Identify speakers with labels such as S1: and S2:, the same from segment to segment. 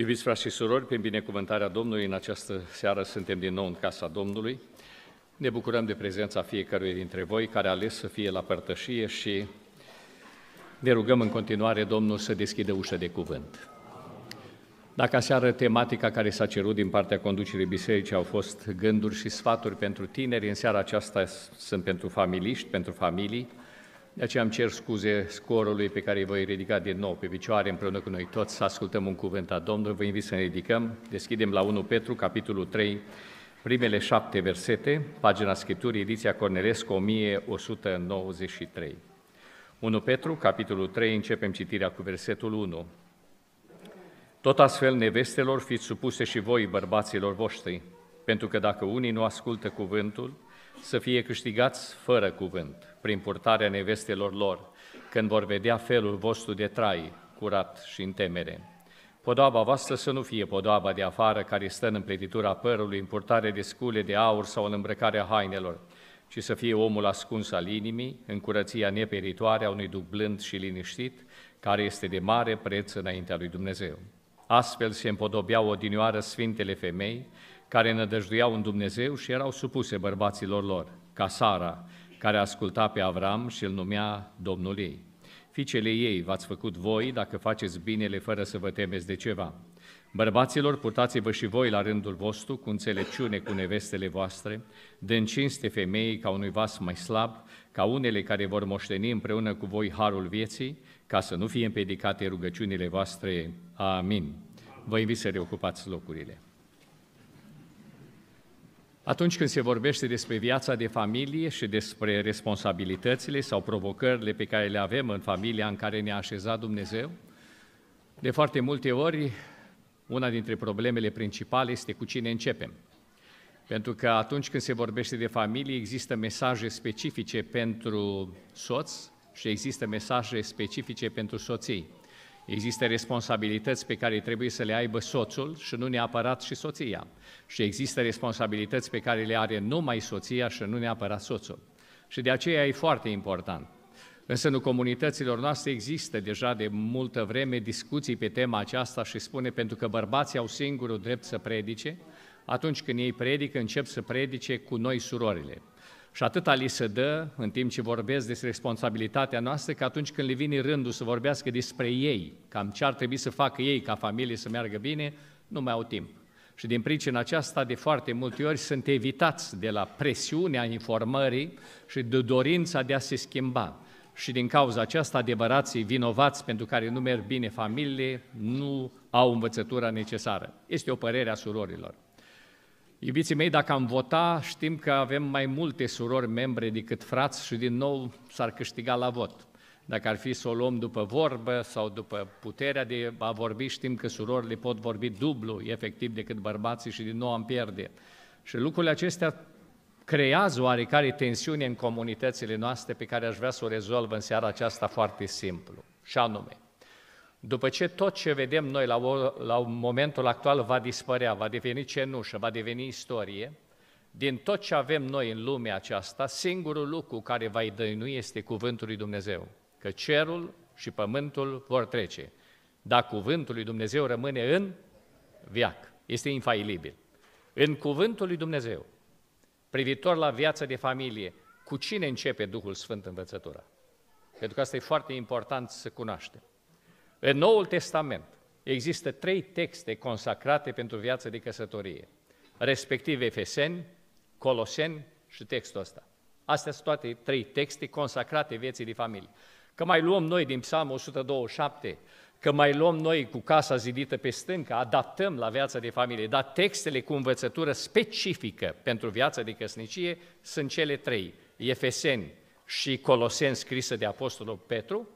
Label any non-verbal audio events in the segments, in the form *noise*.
S1: Iubiți frați și surori, prin binecuvântarea Domnului, în această seară suntem din nou în casa Domnului. Ne bucurăm de prezența fiecăruia dintre voi care a ales să fie la părtășie și ne rugăm în continuare Domnul să deschidă ușa de cuvânt. Dacă aseară tematica care s-a cerut din partea conducerii bisericii au fost gânduri și sfaturi pentru tineri, în seara aceasta sunt pentru familiști, pentru familii, de aceea îmi cer scuze scorului pe care îi voi ridica din nou pe picioare împreună cu noi toți să ascultăm un cuvânt al Domnului. Vă invit să ne ridicăm. Deschidem la 1 Petru, capitolul 3, primele șapte versete, pagina Scripturii, ediția Cornelescu, 1193. 1 Petru, capitolul 3, începem citirea cu versetul 1. Tot astfel, nevestelor, fiți supuse și voi, bărbaților voștri, pentru că dacă unii nu ascultă cuvântul, să fie câștigați fără cuvânt prin purtarea nevestelor lor, când vor vedea felul vostru de trai, curat și în temere. Podoaba voastră să nu fie podoaba de afară care stă în împletitura părului, în purtare de scule de aur sau în îmbrăcarea hainelor, ci să fie omul ascuns al inimii, în curăția neperitoare a unui duc blând și liniștit, care este de mare preț înaintea lui Dumnezeu. Astfel se împodobeau odinioară sfintele femei, care nădăjduiau în Dumnezeu și erau supuse bărbaților lor, ca Sara, care asculta pe Avram și îl numea Domnul ei. Ficele ei v-ați făcut voi dacă faceți binele fără să vă temeți de ceva. Bărbaților, purtați-vă și voi la rândul vostru cu înțelepciune cu nevestele voastre, de cinste femeii ca unui vas mai slab, ca unele care vor moșteni împreună cu voi harul vieții, ca să nu fie împedicate rugăciunile voastre. Amin. Vă invit să reocupați locurile. Atunci când se vorbește despre viața de familie și despre responsabilitățile sau provocările pe care le avem în familia în care ne-a așezat Dumnezeu, de foarte multe ori, una dintre problemele principale este cu cine începem. Pentru că atunci când se vorbește de familie, există mesaje specifice pentru soți și există mesaje specifice pentru soții. Există responsabilități pe care trebuie să le aibă soțul și nu neapărat și soția. Și există responsabilități pe care le are numai soția și nu neapărat soțul. Și de aceea e foarte important. În sânul comunităților noastre există deja de multă vreme discuții pe tema aceasta și spune pentru că bărbații au singurul drept să predice, atunci când ei predică, încep să predice cu noi surorile. Și atâta li se dă, în timp ce vorbesc despre responsabilitatea noastră, că atunci când le vine rândul să vorbească despre ei, cam ce ar trebui să facă ei ca familie să meargă bine, nu mai au timp. Și din pricina aceasta, de foarte multe ori, sunt evitați de la presiunea informării și de dorința de a se schimba. Și din cauza aceasta, adevărații vinovați pentru care nu merg bine familiile nu au învățătura necesară. Este o părere a surorilor. Iubiții mei, dacă am vota, știm că avem mai multe surori membre decât frați și din nou s-ar câștiga la vot. Dacă ar fi să o luăm după vorbă sau după puterea de a vorbi, știm că surorile pot vorbi dublu, efectiv, decât bărbații și din nou am pierde. Și lucrurile acestea creează oarecare tensiune în comunitățile noastre pe care aș vrea să o rezolv în seara aceasta foarte simplu, și anume – după ce tot ce vedem noi la, la momentul actual va dispărea, va deveni cenușă, va deveni istorie, din tot ce avem noi în lumea aceasta, singurul lucru care va dăinui este cuvântul lui Dumnezeu, că cerul și pământul vor trece, dar cuvântul lui Dumnezeu rămâne în viac, este infailibil. În cuvântul lui Dumnezeu, privitor la viața de familie, cu cine începe Duhul Sfânt învățătura? Pentru că asta e foarte important să cunoaștem. În Noul Testament există trei texte consacrate pentru viața de căsătorie, respectiv Efeseni, Coloseni și textul ăsta. Astea sunt toate trei texte consacrate vieții de familie. Că mai luăm noi din Psalmul 127, că mai luăm noi cu casa zidită pe stâncă, adaptăm la viața de familie, dar textele cu învățătură specifică pentru viața de căsnicie sunt cele trei, Efeseni și Coloseni scrisă de Apostolul Petru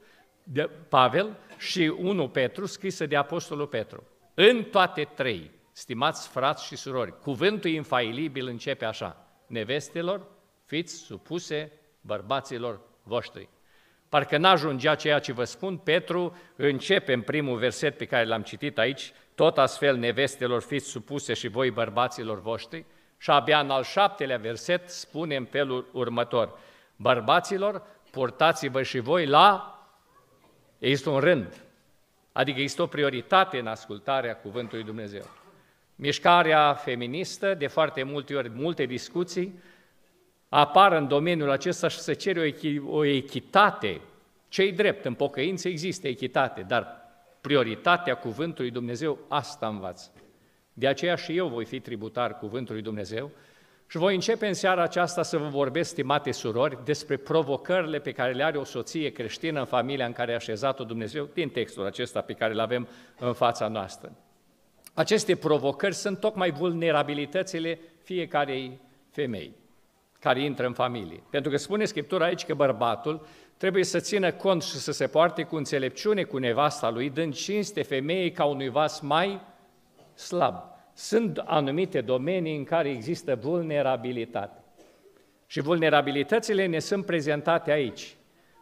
S1: de Pavel și 1 Petru, scrisă de Apostolul Petru. În toate trei, stimați frați și surori, cuvântul infailibil începe așa, nevestelor, fiți supuse bărbaților voștri. Parcă n-ajungea ceea ce vă spun, Petru începe în primul verset pe care l-am citit aici, tot astfel nevestelor fiți supuse și voi bărbaților voștri, și abia în al șaptelea verset spune în felul următor, bărbaților, portați-vă și voi la Există un rând, adică există o prioritate în ascultarea cuvântului Dumnezeu. Mișcarea feministă, de foarte multe ori, multe discuții, apar în domeniul acesta și se cere o echitate. Cei drept, în pocăință există echitate, dar prioritatea cuvântului Dumnezeu asta învață. De aceea și eu voi fi tributar cuvântului Dumnezeu, și voi începe în seara aceasta să vă vorbesc, stimate surori, despre provocările pe care le are o soție creștină în familia în care a așezat-o Dumnezeu, din textul acesta pe care îl avem în fața noastră. Aceste provocări sunt tocmai vulnerabilitățile fiecarei femei care intră în familie. Pentru că spune Scriptura aici că bărbatul trebuie să țină cont și să se poarte cu înțelepciune cu nevasta lui, dând cinste femeii ca unui vas mai slab sunt anumite domenii în care există vulnerabilitate. Și vulnerabilitățile ne sunt prezentate aici.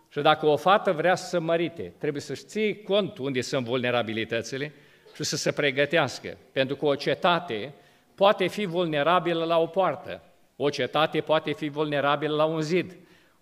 S1: Și dacă o fată vrea să se mărite, trebuie să-și ții cont unde sunt vulnerabilitățile și să se pregătească. Pentru că o cetate poate fi vulnerabilă la o poartă, o cetate poate fi vulnerabilă la un zid.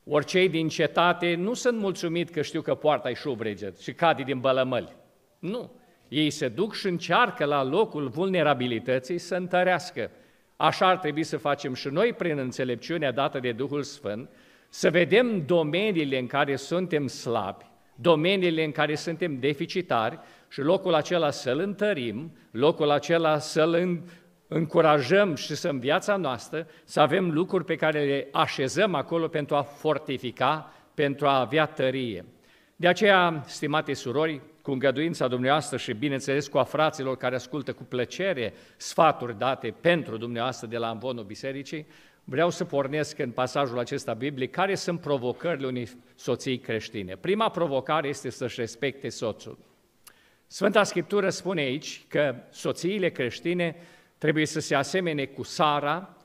S1: Oricei din cetate nu sunt mulțumit că știu că poarta e șubreget și cade din bălămăli. Nu. Ei se duc și încearcă la locul vulnerabilității să întărească. Așa ar trebui să facem și noi prin înțelepciunea dată de Duhul Sfânt, să vedem domeniile în care suntem slabi, domeniile în care suntem deficitari și locul acela să-l întărim, locul acela să-l încurajăm și să în viața noastră să avem lucruri pe care le așezăm acolo pentru a fortifica, pentru a avea tărie. De aceea, stimate surori, cu îngăduința dumneavoastră și, bineînțeles, cu a fraților care ascultă cu plăcere sfaturi date pentru dumneavoastră de la amvonul bisericii, vreau să pornesc în pasajul acesta biblic care sunt provocările unei soții creștine. Prima provocare este să-și respecte soțul. Sfânta Scriptură spune aici că soțiile creștine trebuie să se asemene cu Sara,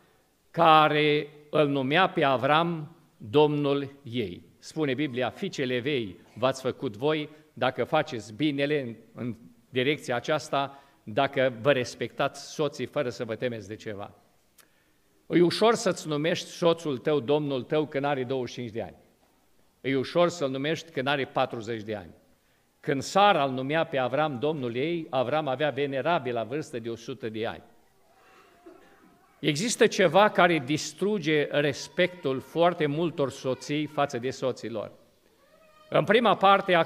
S1: care îl numea pe Avram Domnul ei. Spune Biblia, fiicele vei v-ați făcut voi dacă faceți binele în direcția aceasta, dacă vă respectați soții fără să vă temeți de ceva. E ușor să-ți numești soțul tău, domnul tău, când are 25 de ani. E ușor să-l numești când are 40 de ani. Când Sara îl numea pe Avram domnul ei, Avram avea venerabilă vârstă de 100 de ani. Există ceva care distruge respectul foarte multor soții față de soților. În prima parte a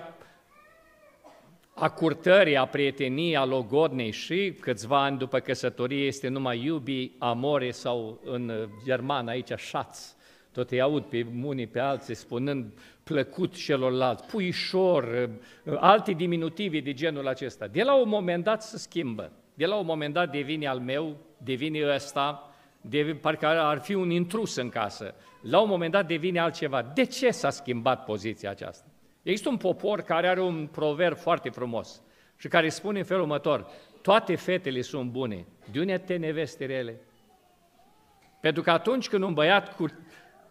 S1: a curtării, a prieteniei, a logodnei și câțiva ani după căsătorie este numai iubi, amore sau în german aici șaț. Tot îi aud pe unii pe alții spunând plăcut celorlalți, puișor, alte diminutive de genul acesta. De la un moment dat se schimbă. De la un moment dat devine al meu, devine ăsta, devine, parcă ar fi un intrus în casă. La un moment dat devine altceva. De ce s-a schimbat poziția aceasta? Există un popor care are un proverb foarte frumos și care spune în felul următor, toate fetele sunt bune, de unde te neveste rele? Pentru că atunci când un băiat cu...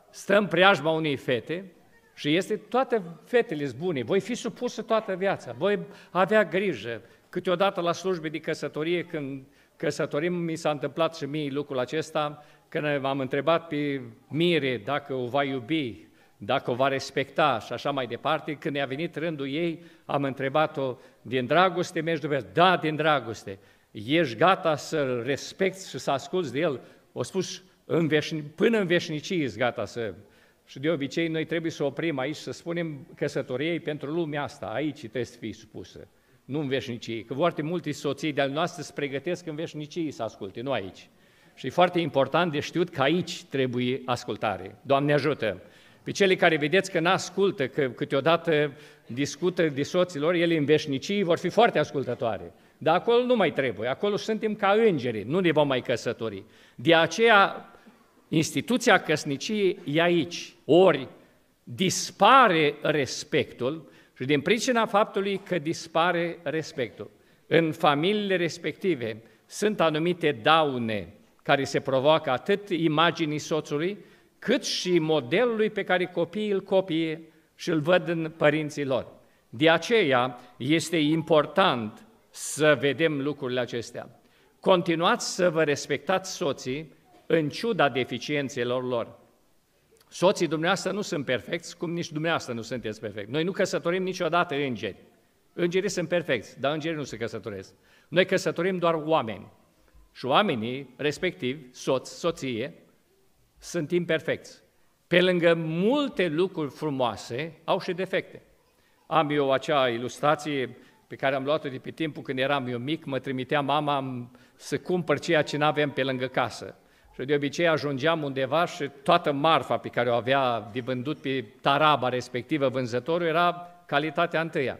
S1: stă în preajma unei fete și este toate fetele sunt bune, voi fi supusă toată viața, voi avea grijă, câteodată la slujbe de căsătorie, când căsătorim, mi s-a întâmplat și mie lucrul acesta, când m-am întrebat pe Mire dacă o va iubi dacă o va respecta și așa mai departe. Când ne-a venit rândul ei, am întrebat-o, din dragoste mergi după el? Da, din dragoste. Ești gata să-l respecti și să asculți de el? O spus, în veșni, până în veșnicie ești gata să... Și de obicei noi trebuie să oprim aici, să spunem căsătoriei pentru lumea asta, aici trebuie să fii supusă, nu în veșnicie. Că foarte multe soții de-al noastră se pregătesc în veșnicie să asculte, nu aici. Și e foarte important de știut că aici trebuie ascultare. Doamne ajută! Pe cele care vedeți că n-ascultă, că câteodată discută de soților, ele în veșnicii vor fi foarte ascultătoare. Dar acolo nu mai trebuie, acolo suntem ca îngeri, nu ne vom mai căsători. De aceea, instituția căsniciei e aici. Ori dispare respectul și din pricina faptului că dispare respectul. În familiile respective sunt anumite daune care se provoacă atât imaginii soțului, cât și modelului pe care copiii îl copie și îl văd în părinții lor. De aceea este important să vedem lucrurile acestea. Continuați să vă respectați soții în ciuda deficiențelor lor. Soții dumneavoastră nu sunt perfecți, cum nici dumneavoastră nu sunteți perfecti. Noi nu căsătorim niciodată îngeri. Îngerii sunt perfecți, dar îngerii nu se căsătoresc. Noi căsătorim doar oameni. Și oamenii, respectiv, soț, soție, sunt imperfecți. Pe lângă multe lucruri frumoase, au și defecte. Am eu acea ilustrație pe care am luat-o de pe timpul când eram eu mic, mă trimitea mama să cumpăr ceea ce n-aveam pe lângă casă. Și de obicei ajungeam undeva și toată marfa pe care o avea de vândut pe taraba respectivă vânzătorul era calitatea întâia.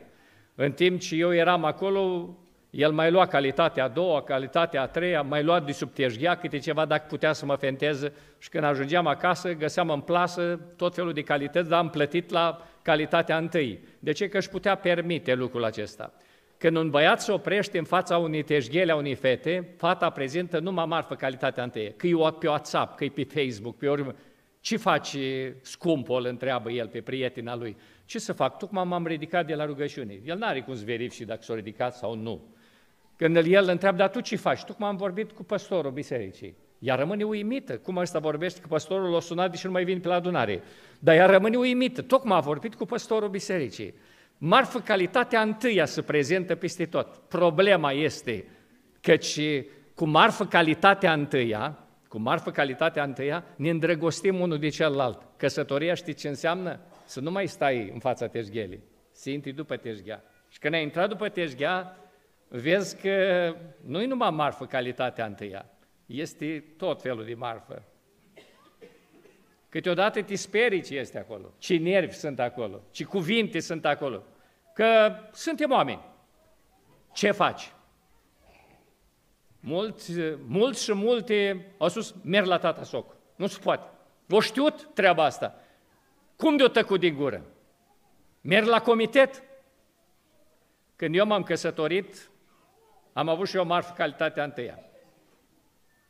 S1: În timp ce eu eram acolo, el mai lua calitatea a doua, calitatea a treia, mai lua de sub tejghia câte ceva dacă putea să mă fenteze și când ajungeam acasă, găseam în plasă tot felul de calități, dar am plătit la calitatea întâi. De ce? Că își putea permite lucrul acesta. Când un băiat se oprește în fața unei teșghele a unei fete, fata prezintă numai marfă calitatea întâi, că e pe WhatsApp, că e pe Facebook, pe oriunde. Ce faci scumpul întreabă el pe prietena lui. Ce să fac? Tocmai m-am ridicat de la rugăciune. El n-are cum să verifici dacă s-a ridicat sau nu. Când el îl întreabă, dar tu ce faci? Tu cum am vorbit cu păstorul bisericii. Ea rămâne uimită. Cum ăsta vorbește că păstorul l-a sunat și nu mai vin pe la adunare? Dar ea rămâne uimită. Tocmai a vorbit cu păstorul bisericii. Marfă calitatea întâia se prezentă peste tot. Problema este că cu marfă calitatea întâia, cu marfă calitatea întâia, ne îndrăgostim unul de celălalt. Căsătoria știi ce înseamnă? Să nu mai stai în fața teșghelii, să intri după teșghea. Și când ai intrat după teșghea, vezi că nu-i numai marfă calitatea întâia, este tot felul de marfă. Câteodată te sperii ce este acolo, ce nervi sunt acolo, ce cuvinte sunt acolo, că suntem oameni. Ce faci? Mulți, mulți și multe au spus, merg la tata soc. Nu se poate. O știut treaba asta. Cum de-o tăcut din gură? Merg la comitet? Când eu m-am căsătorit, am avut și eu marfă calitatea întâia.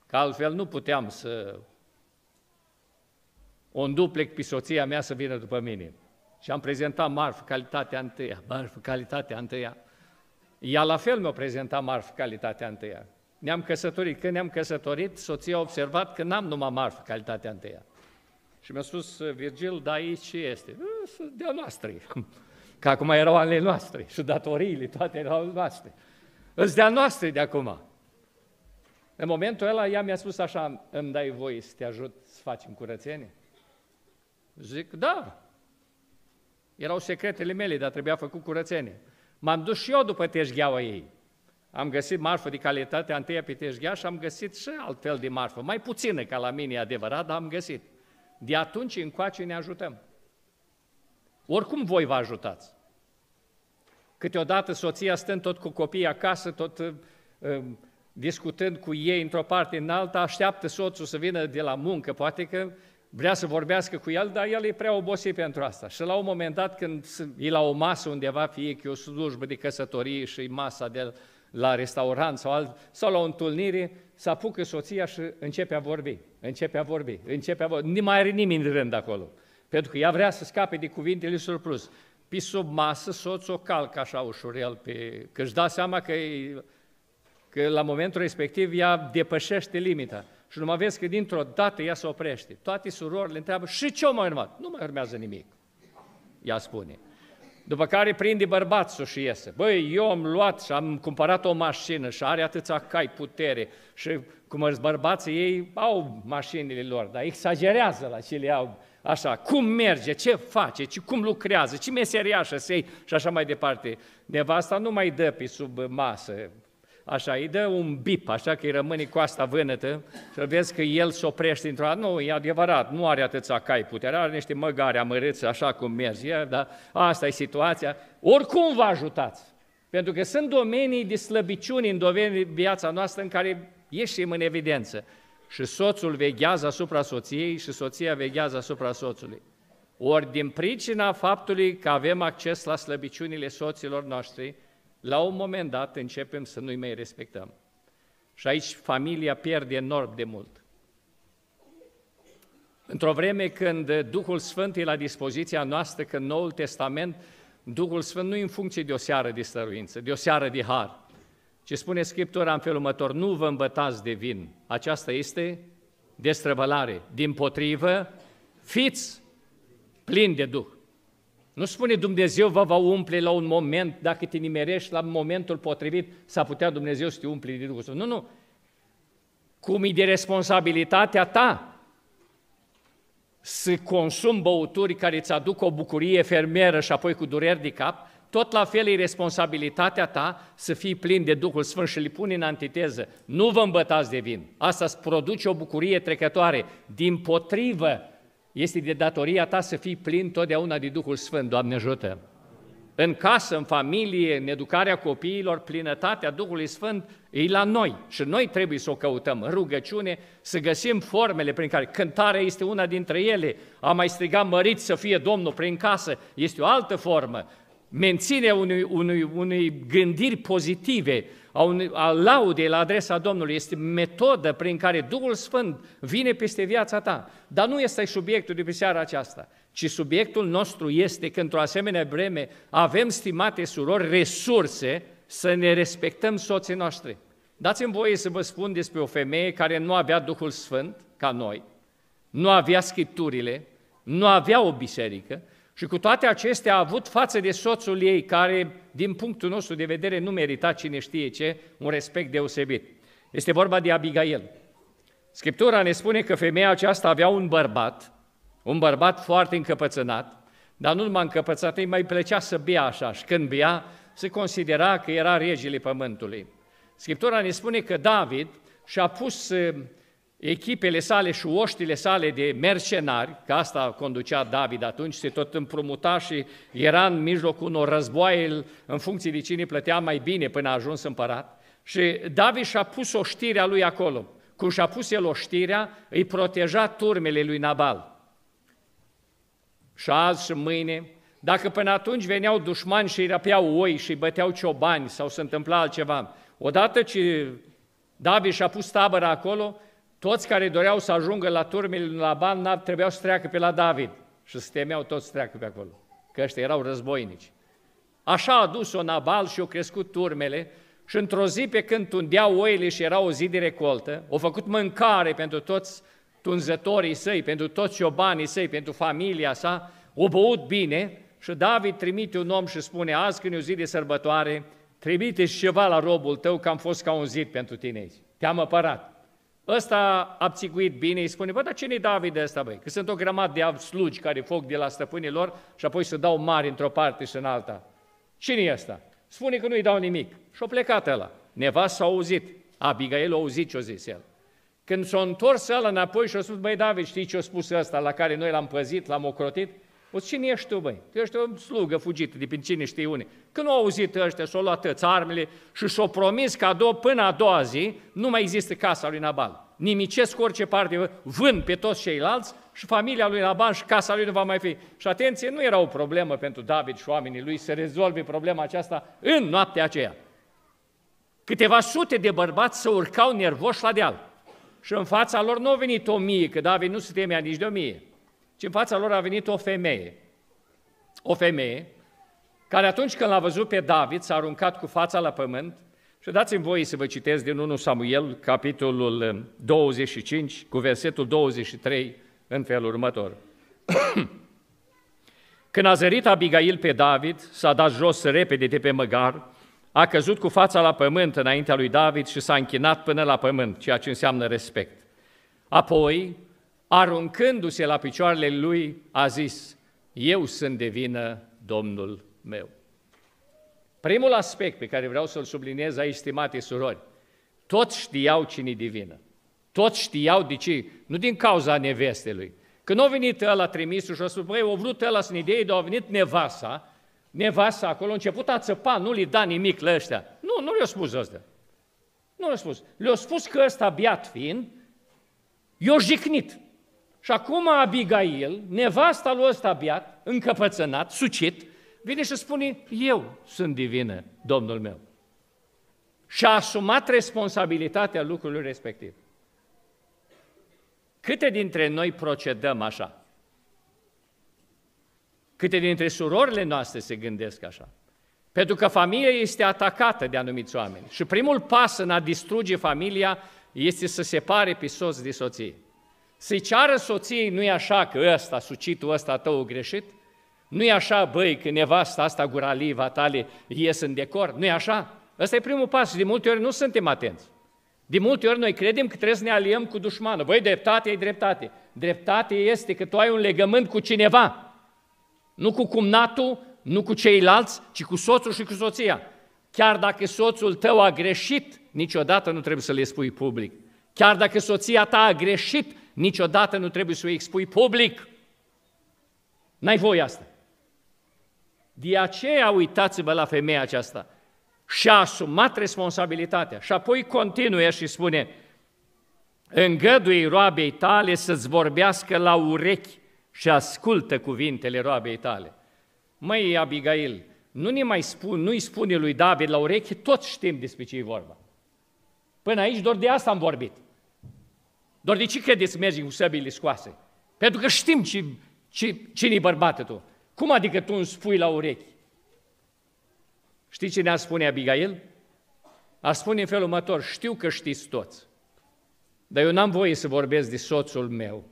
S1: Că altfel nu puteam să o înduplec pe soția mea să vină după mine. Și am prezentat marfă calitatea întâia, marfă calitatea întâia. Ea la fel mi-a prezentat marfă calitatea întâia. Ne-am căsătorit. Când ne-am căsătorit, soția a observat că n-am numai marfă calitatea întâia. Și mi-a spus, Virgil, da, aici ce este? Sunt de-a noastră. *laughs* Că acum erau ale noastre și datoriile toate erau ale noastre. Îți dea a noastră de acum. În momentul ăla ea mi-a spus așa, îmi dai voie să te ajut să facem curățenie? Zic, da. Erau secretele mele, dar trebuia făcut curățenie. M-am dus și eu după teșgheaua ei. Am găsit marfă de calitate, am pe teșghea și am găsit și alt fel de marfă. Mai puțină ca la mine, e adevărat, dar am găsit. De atunci încoace ne ajutăm. Oricum voi vă ajutați. Câteodată soția stând tot cu copiii acasă, tot uh, uh, discutând cu ei într-o parte în alta, așteaptă soțul să vină de la muncă, poate că vrea să vorbească cu el, dar el e prea obosit pentru asta. Și la un moment dat, când e la o masă undeva, fie că e o slujbă de căsătorie și masa de la restaurant sau, alt, sau la o întâlnire, să apucă soția și începe a vorbi, începe a vorbi, începe a vorbi. Nu mai are nimeni în rând acolo, pentru că ea vrea să scape de cuvintele surplus pe sub masă soțul o calcă așa ușurel, pe, că își da seama că, e, că la momentul respectiv ea depășește limita. Și numai vezi că dintr-o dată ea se oprește. Toate surorile întreabă, și ce-o mai urmat? Nu mai urmează nimic, ea spune. După care prinde bărbatul și iese. Băi, eu am luat și am cumpărat o mașină și are atâția cai putere și cum îți bărbații, ei au mașinile lor, dar exagerează la ce le au așa, cum merge, ce face, ci cum lucrează, ce meseriașă să și așa mai departe. Nevasta nu mai dă pe sub masă, așa, îi dă un bip, așa că îi rămâne cu asta vânătă și vezi că el se oprește într-o Nu, e adevărat, nu are atâția cai putere, are niște măgari amărâți, așa cum merge, dar asta e situația. Oricum vă ajutați, pentru că sunt domenii de slăbiciuni în domenii viața noastră în care ieșim în evidență și soțul veghează asupra soției și soția veghează asupra soțului. Ori din pricina faptului că avem acces la slăbiciunile soților noștri, la un moment dat începem să nu-i mai respectăm. Și aici familia pierde enorm de mult. Într-o vreme când Duhul Sfânt e la dispoziția noastră, când Noul Testament Duhul Sfânt nu e în funcție de o seară de stăruință, de o seară de har, ci spune Scriptura în felul următor, nu vă îmbătați de vin, aceasta este destrăbălare. Din potrivă, fiți plini de Duh. Nu spune Dumnezeu vă va umple la un moment, dacă te nimerești la momentul potrivit, s a putea Dumnezeu să te umple de Duhul Sfânt. Nu, nu. Cum e de responsabilitatea ta să consumi băuturi care îți aduc o bucurie fermeră și apoi cu dureri de cap, tot la fel e responsabilitatea ta să fii plin de Duhul Sfânt și îl pune în antiteză. Nu vă îmbătați de vin. Asta îți produce o bucurie trecătoare. Din potrivă, este de datoria ta să fii plin totdeauna de Duhul Sfânt, Doamne ajută! În casă, în familie, în educarea copiilor, plinătatea Duhului Sfânt e la noi și noi trebuie să o căutăm în rugăciune, să găsim formele prin care cântarea este una dintre ele, a mai striga mărit să fie Domnul prin casă, este o altă formă, Menține unui, unui, unui gândiri pozitive, a, unui, a laudei la adresa Domnului, este metodă prin care Duhul Sfânt vine peste viața ta. Dar nu este subiectul de pe seara aceasta, ci subiectul nostru este că într-o asemenea vreme avem, stimate surori, resurse să ne respectăm soții noștri. Dați-mi voie să vă spun despre o femeie care nu avea Duhul Sfânt, ca noi, nu avea Scripturile, nu avea o biserică, și cu toate acestea a avut față de soțul ei, care, din punctul nostru de vedere, nu merita cine știe ce, un respect deosebit. Este vorba de Abigail. Scriptura ne spune că femeia aceasta avea un bărbat, un bărbat foarte încăpățânat, dar nu numai încăpățat, îi mai plăcea să bea așa și când bea, se considera că era regele pământului. Scriptura ne spune că David și-a pus echipele sale și oștile sale de mercenari, că asta conducea David atunci, se tot împrumuta și era în mijlocul unor războaie în funcție de cine plătea mai bine până a ajuns împărat. Și David și-a pus oștirea lui acolo. Cum și-a pus el oștirea, îi proteja turmele lui Nabal. Și azi și mâine, dacă până atunci veneau dușmani și îi răpeau oi și îi băteau ciobani sau se întâmpla altceva, odată ce David și-a pus tabăra acolo, toți care doreau să ajungă la turmele la Laban trebuiau să treacă pe la David și se temeau toți să treacă pe acolo, că ăștia erau războinici. Așa a dus-o Nabal și au crescut turmele și într-o zi pe când tundeau oile și era o zi de recoltă, au făcut mâncare pentru toți tunzătorii săi, pentru toți ciobanii săi, pentru familia sa, au băut bine și David trimite un om și spune, azi când e o zi de sărbătoare, trimite și ceva la robul tău că am fost ca un zid pentru tine aici. Te-am apărat. Ăsta a psicuit bine, îi spune, bă, dar cine-i David ăsta, băi? Că sunt o grămadă de slugi care foc de la stăpânii lor și apoi se dau mari într-o parte și în alta. cine e ăsta? Spune că nu-i dau nimic. Și-o plecat ăla. s a auzit. Abigail a auzit ce-o zis el. Când s-a întors ăla înapoi și-a spus, băi, David, știi ce-a spus ăsta la care noi l-am păzit, l-am ocrotit? O cine ești tu, băi? Tu ești o slugă fugită de pe cine știi unii. Când au auzit ăștia, s-au luat tăți armele și s-au promis că doua, până a doua zi nu mai există casa lui Nabal. Nimicesc orice parte, vând pe toți ceilalți și familia lui Nabal și casa lui nu va mai fi. Și atenție, nu era o problemă pentru David și oamenii lui să rezolve problema aceasta în noaptea aceea. Câteva sute de bărbați se urcau nervoși la deal. Și în fața lor nu au venit o mie, că David nu se temea nici de o mie ci în fața lor a venit o femeie. O femeie care atunci când l-a văzut pe David s-a aruncat cu fața la pământ și dați-mi voie să vă citesc din 1 Samuel, capitolul 25, uh, cu versetul 23, în felul următor. *clears throat* Când a zărit Abigail pe David, s-a dat jos repede de pe măgar, a căzut cu fața la pământ înaintea lui David și s-a închinat până la pământ, ceea ce înseamnă respect. Apoi, aruncându-se la picioarele lui, a zis, eu sunt de vină Domnul meu. Primul aspect pe care vreau să-l subliniez aici, stimate surori, toți știau cine e divină. Toți știau de ce, nu din cauza nevestelui. Când a venit ăla trimisul și a spus, băi, o vrut ăla să ne dea, dar a venit nevasa, nevasa acolo, a început a țăpa, nu li da nimic la ăștia. Nu, nu le-a spus ăsta. Nu le-a spus. Le-a spus că ăsta, biat fiind, i-a jicnit. Și acum Abigail, nevasta lui ăsta abiat, încăpățânat, sucit, vine și spune, eu sunt divină, domnul meu. Și a asumat responsabilitatea lucrului respectiv. Câte dintre noi procedăm așa? Câte dintre surorile noastre se gândesc așa? Pentru că familia este atacată de anumiți oameni. Și primul pas în a distruge familia este să separe pisos de soție. Să-i ceară soției, nu-i așa că ăsta, sucitul ăsta tău greșit? Nu-i așa, băi, că nevasta asta guraliva tale ies în decor? Nu-i așa? Ăsta e primul pas și de multe ori nu suntem atenți. De multe ori noi credem că trebuie să ne aliem cu dușmanul. Băi, dreptate e dreptate. Dreptate este că tu ai un legământ cu cineva. Nu cu cumnatul, nu cu ceilalți, ci cu soțul și cu soția. Chiar dacă soțul tău a greșit, niciodată nu trebuie să le spui public. Chiar dacă soția ta a greșit, Niciodată nu trebuie să o expui public. N-ai voie asta. De aceea uitați-vă la femeia aceasta. Și-a asumat responsabilitatea. Și apoi continuă și spune, îngădui roabei tale să-ți vorbească la urechi și ascultă cuvintele roabei tale. Măi, Abigail, nu ne mai spun, nu-i spune lui David la urechi, toți știm despre ce e vorba. Până aici doar de asta am vorbit. Doar de ce credeți mergi cu săbile scoase? Pentru că știm ce, ce, cine-i bărbatul tu. Cum adică tu îmi spui la urechi? Știi ce ne-a spune Abigail? A spune în felul următor, știu că știți toți, dar eu n-am voie să vorbesc de soțul meu,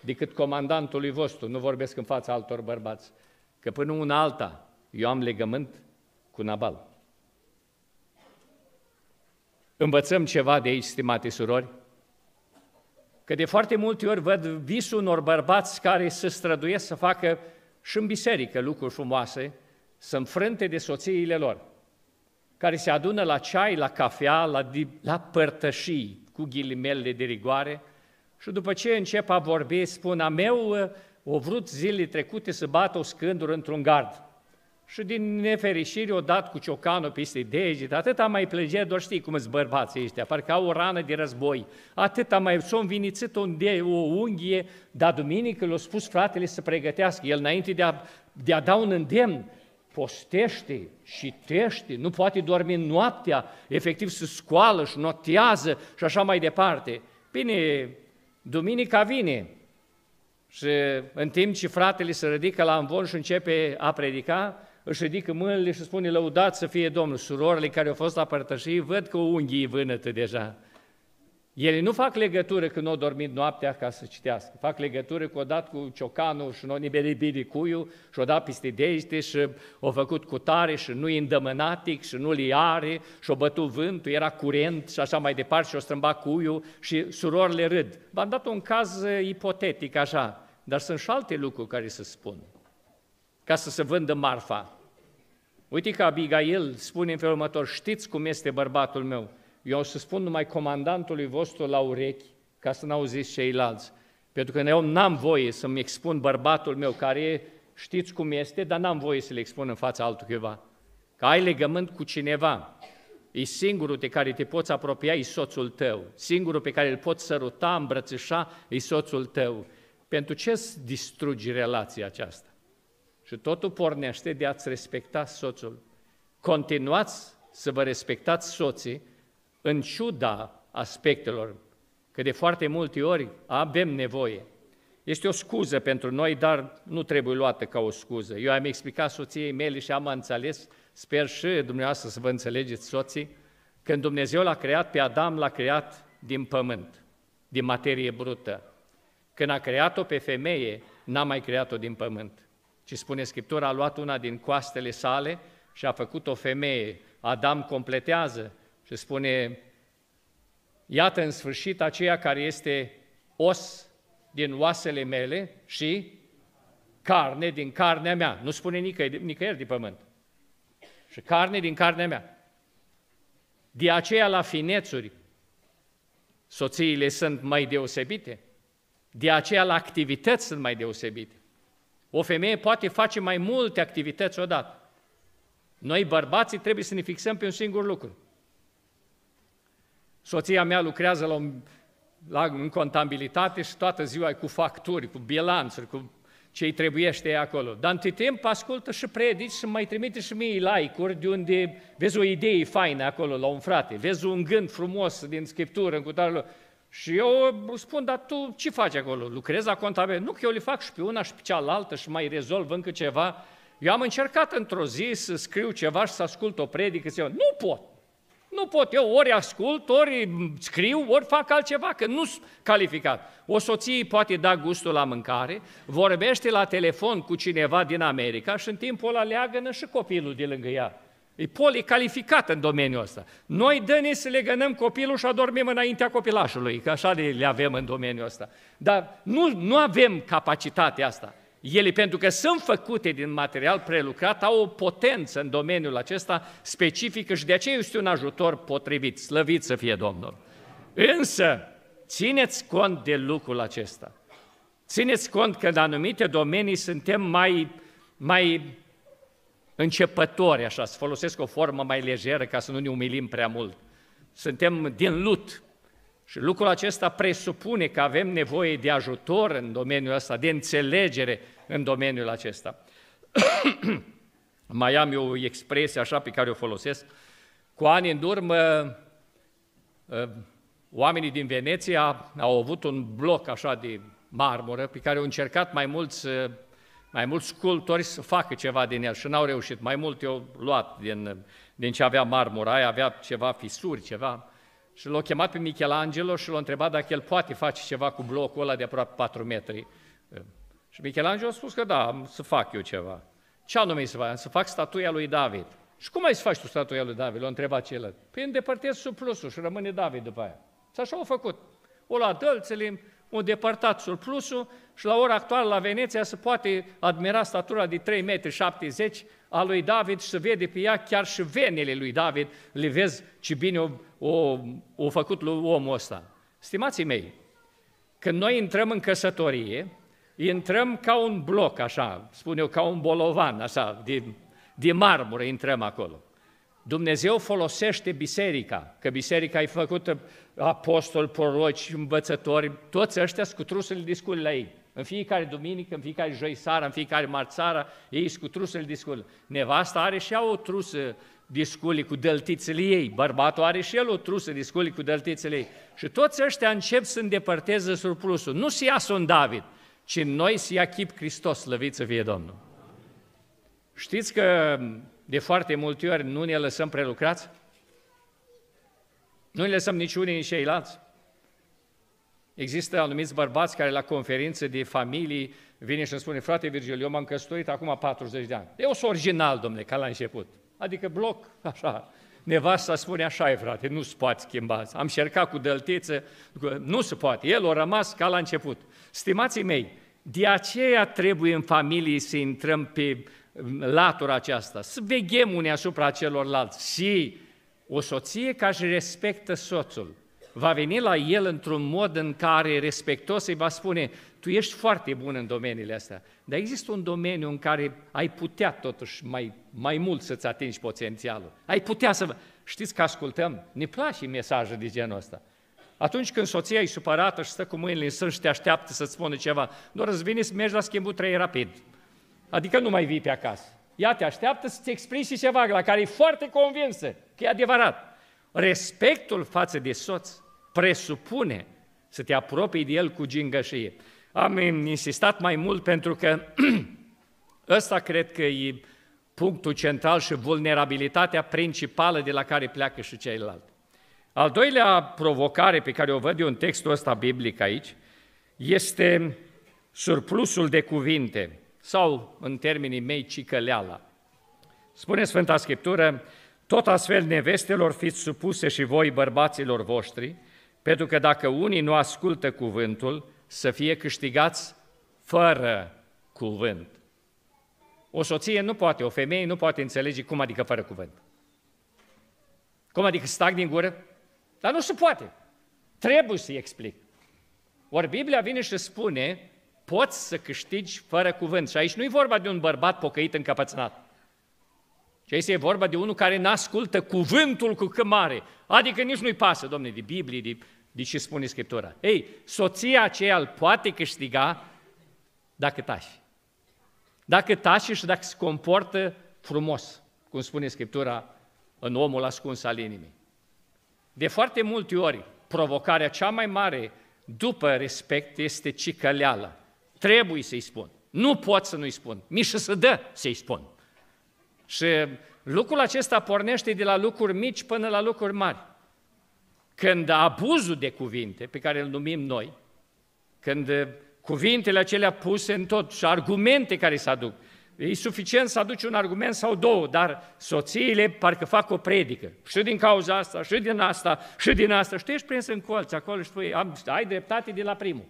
S1: decât comandantului vostru, nu vorbesc în fața altor bărbați, că până una alta eu am legământ cu Nabal. Învățăm ceva de aici, stimate surori? Că de foarte multe ori văd visul unor bărbați care se străduiesc să facă și în biserică lucruri frumoase, să înfrânte de soțiile lor, care se adună la ceai, la cafea, la, la părtășii, cu ghilimele de rigoare, și după ce încep a vorbi, spun, a meu o vrut zilele trecute să bată o scândură într-un gard și din nefericire o dat cu ciocanul peste deget, atâta mai plăgea, doar știi cum sunt bărbații ăștia, parcă au o rană de război, atâta mai s-a învinițit o, o unghie, dar duminică l-a spus fratele să pregătească, el înainte de a, de a da un îndemn, postește, tește, nu poate dormi noaptea, efectiv se scoală și notează și așa mai departe. Bine, duminica vine și în timp ce fratele se ridică la învon și începe a predica, își ridică mâinile și spune, lăudat să fie Domnul. Surorile care au fost la părtășii văd că unghii vânătă deja. Ele nu fac legătură când au dormit noaptea ca să citească. Fac legătură că o dat cu ciocanul și nu niberibiri cuiu și o dat peste dejde și o făcut cu tare și nu îndămânatic și nu are și o bătut vântul, era curent și așa mai departe și o strâmba cuiu și surorile râd. V-am dat un caz ipotetic așa, dar sunt și alte lucruri care se spun ca să se vândă marfa. Uite că Abigail spune în felul următor, știți cum este bărbatul meu, eu o să spun numai comandantului vostru la urechi, ca să n-auziți ceilalți, pentru că eu n-am voie să-mi expun bărbatul meu, care știți cum este, dar n-am voie să-l expun în fața altcuiva. Că ai legământ cu cineva, e singurul de care te poți apropia, e soțul tău. Singurul pe care îl poți săruta, îmbrățișa, e soțul tău. Pentru ce distrugi relația aceasta? Și totul pornește de a-ți respecta soțul. Continuați să vă respectați soții în ciuda aspectelor, că de foarte multe ori avem nevoie. Este o scuză pentru noi, dar nu trebuie luată ca o scuză. Eu am explicat soției mele și am înțeles, sper și dumneavoastră să vă înțelegeți soții, când Dumnezeu l-a creat pe Adam, l-a creat din pământ, din materie brută. Când a creat-o pe femeie, n-a mai creat-o din pământ ci spune Scriptura, a luat una din coastele sale și a făcut o femeie. Adam completează și spune, iată în sfârșit aceea care este os din oasele mele și carne din carnea mea. Nu spune nicăieri, nicăieri de pământ. Și carne din carnea mea. De aceea la finețuri soțiile sunt mai deosebite. De aceea la activități sunt mai deosebite. O femeie poate face mai multe activități odată. Noi, bărbații, trebuie să ne fixăm pe un singur lucru. Soția mea lucrează la, un, la în contabilitate și toată ziua e cu facturi, cu bilanțuri, cu ce îi trebuiește acolo. Dar între timp ascultă și predici și mai trimite și mie like-uri de unde vezi o idee faină acolo la un frate, vezi un gând frumos din Scriptură, în cutare și eu spun, dar tu ce faci acolo? Lucrezi la contabil? Nu, că eu le fac și pe una și pe cealaltă și mai rezolv încă ceva. Eu am încercat într-o zi să scriu ceva și să ascult o predică, eu nu pot. Nu pot, eu ori ascult, ori scriu, ori fac altceva, că nu sunt calificat. O soție poate da gustul la mâncare, vorbește la telefon cu cineva din America și în timpul ăla leagănă și copilul de lângă ea. E policalificat în domeniul ăsta. Noi, dănii, să legănăm copilul și adormim înaintea copilașului, că așa le avem în domeniul ăsta. Dar nu, nu avem capacitatea asta. Ele, pentru că sunt făcute din material prelucrat, au o potență în domeniul acesta specifică și de aceea este un ajutor potrivit. Slăvit să fie Domnul! Însă, țineți cont de lucrul acesta. Țineți cont că în anumite domenii suntem mai, mai începători, așa, să folosesc o formă mai lejeră ca să nu ne umilim prea mult. Suntem din lut și lucrul acesta presupune că avem nevoie de ajutor în domeniul acesta, de înțelegere în domeniul acesta. mai am eu o expresie așa pe care o folosesc. Cu ani în urmă, ă, oamenii din Veneția au avut un bloc așa de marmură pe care au încercat mai mulți mai mulți sculptori să facă ceva din el și n-au reușit. Mai mult eu luat din, din ce avea marmura aia, avea ceva fisuri, ceva. Și l-a chemat pe Michelangelo și l-a întrebat dacă el poate face ceva cu blocul ăla de aproape 4 metri. Și Michelangelo a spus că da, să fac eu ceva. Ce anume să fac? Să fac statuia lui David. Și cum ai să faci tu statuia lui David? L-a întrebat celălalt. Păi îndepărtez surplusul și rămâne David după aia. Și așa au făcut. O luat dălțele, o depărtat surplusul și la ora actuală la Veneția se poate admira statura de 3,70 m a lui David și se vede pe ea chiar și venele lui David, le vezi ce bine o, o, o făcut lui omul ăsta. Stimații mei, când noi intrăm în căsătorie, intrăm ca un bloc, așa, spun eu, ca un bolovan, așa, de, de marmură intrăm acolo. Dumnezeu folosește biserica, că biserica e făcută apostoli, proroci, învățători, toți ăștia cu trusele de la ei. În fiecare duminică, în fiecare joi sara, în fiecare marți seara, ei cu trusele discule. Nevasta are și ea o trusă disculi cu dăltițele ei, bărbatul are și el o trusă disculi cu dăltițele ei. Și toți ăștia încep să îndepărteze surplusul. Nu se ia un David, ci în noi se ia chip Hristos, slăvit să fie Domnul. Știți că de foarte multe ori nu ne lăsăm prelucrați? Nu ne lăsăm niciunii nici ceilalți? Există anumiți bărbați care la conferințe de familii vine și îmi spune, frate Virgil, eu m-am căsătorit acum 40 de ani. Eu sunt original, domnule, ca la început. Adică bloc, *laughs* așa. Nevasta spune, așa e, frate, nu se poate schimba. Am cercat cu dăltiță, nu se poate. El a rămas ca la început. Stimații mei, de aceea trebuie în familie să intrăm pe mm, latura aceasta, să veghem unii asupra celorlalți. Și o soție care își respectă soțul, va veni la el într-un mod în care respectos îi va spune, tu ești foarte bun în domeniile astea, dar există un domeniu în care ai putea totuși mai, mai mult să-ți atingi potențialul. Ai putea să... Știți că ascultăm, ne place mesajul de genul ăsta. Atunci când soția e supărată și stă cu mâinile în sân și te așteaptă să-ți spună ceva, doar îți vine să mergi la schimbul trei rapid. Adică nu mai vii pe acasă. Ea te așteaptă să-ți exprimi și ceva la care e foarte convinsă că e adevărat. Respectul față de soț presupune să te apropii de el cu gingășie. Am insistat mai mult pentru că *clears throat* ăsta cred că e punctul central și vulnerabilitatea principală de la care pleacă și ceilalți. Al doilea provocare pe care o văd eu în textul ăsta biblic aici este surplusul de cuvinte sau, în termenii mei, cicăleala. Spune Sfânta Scriptură, tot astfel nevestelor fiți supuse și voi bărbaților voștri, pentru că dacă unii nu ascultă cuvântul, să fie câștigați fără cuvânt. O soție nu poate, o femeie nu poate înțelege cum adică fără cuvânt. Cum adică stag din gură? Dar nu se poate. Trebuie să-i explic. Ori Biblia vine și spune, poți să câștigi fără cuvânt. Și aici nu e vorba de un bărbat pocăit încăpățânat. Și aici e vorba de unul care n-ascultă cuvântul cu mare. adică nici nu-i pasă, domne, de Biblie, de, de ce spune Scriptura. Ei, soția aceea îl poate câștiga dacă tași. Dacă tași și dacă se comportă frumos, cum spune Scriptura în omul ascuns al inimii. De foarte multe ori, provocarea cea mai mare după respect este cicăleală. Trebuie să-i spun. Nu pot să nu-i spun. Mi să dă să-i spun. Și lucrul acesta pornește de la lucruri mici până la lucruri mari. Când abuzul de cuvinte, pe care îl numim noi, când cuvintele acelea puse în tot și argumente care se aduc, E suficient să aduci un argument sau două, dar soțiile parcă fac o predică. Și din cauza asta, și din asta, și din asta. Și tu ești prins în colț acolo și spui, ai dreptate de la primul.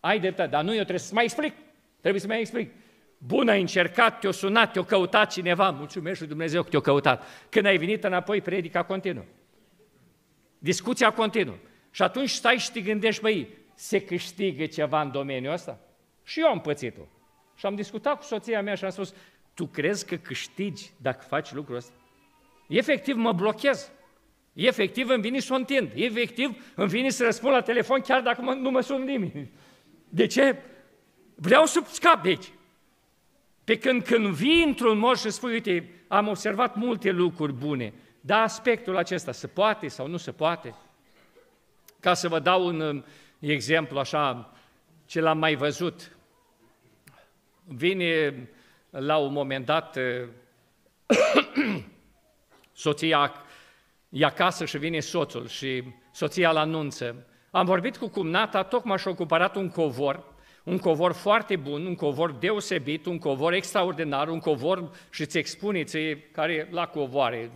S1: Ai dreptate, dar nu, eu trebuie să mai explic. Trebuie să mai explic. Bună, ai încercat, te-o sunat, te-o căutat cineva, mulțumesc lui Dumnezeu că te-o căutat. Când ai venit înapoi, predica continuă. Discuția continuă. Și atunci stai și te gândești, băi, se câștigă ceva în domeniul ăsta? Și eu am pățit-o. Și am discutat cu soția mea și am spus, tu crezi că câștigi dacă faci lucrul ăsta? Efectiv mă blochez. Efectiv îmi vine să o întind. Efectiv îmi vine să răspund la telefon chiar dacă mă, nu mă sun nimeni. De ce? Vreau să scap de aici. Pe când când vii într-un mod și spui, uite, am observat multe lucruri bune, dar aspectul acesta se poate sau nu se poate? Ca să vă dau un um, exemplu așa, ce l-am mai văzut, vine um, la un moment dat uh, *coughs* soția e acasă și vine soțul și soția la anunță. Am vorbit cu cumnata, tocmai și-a cumpărat un covor un covor foarte bun, un covor deosebit, un covor extraordinar, un covor și îți expune care la covoare,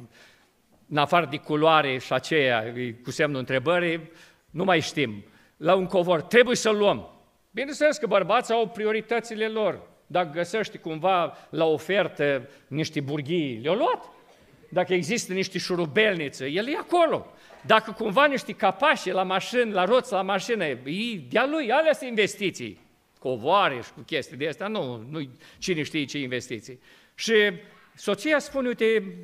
S1: în afară de culoare și aceea, cu semnul întrebării, nu mai știm. La un covor trebuie să-l luăm. Bineînțeles că bărbații au prioritățile lor. Dacă găsești cumva la ofertă niște burghii, le-au luat. Dacă există niște șurubelnițe, el e acolo. Dacă cumva niște capașe la mașină, la roți, la mașină, e de-a lui, alea sunt investiții covoare și cu chestii de astea, nu, nu cine știe ce investiții. Și soția spune, uite,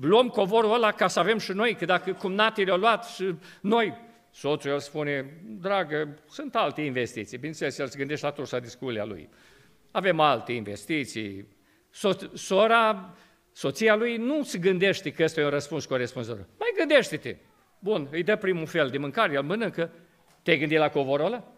S1: luăm covorul ăla ca să avem și noi, că dacă cumnatele le-au luat și noi, Soțul el spune, dragă, sunt alte investiții. Bineînțeles, el se gândește la tursa disculia lui. Avem alte investiții. So- sora, soția lui nu se gândește că este un răspuns corespunzător. Mai gândește-te. Bun, îi dă primul fel de mâncare, el mănâncă. Te gândit la covorul ăla?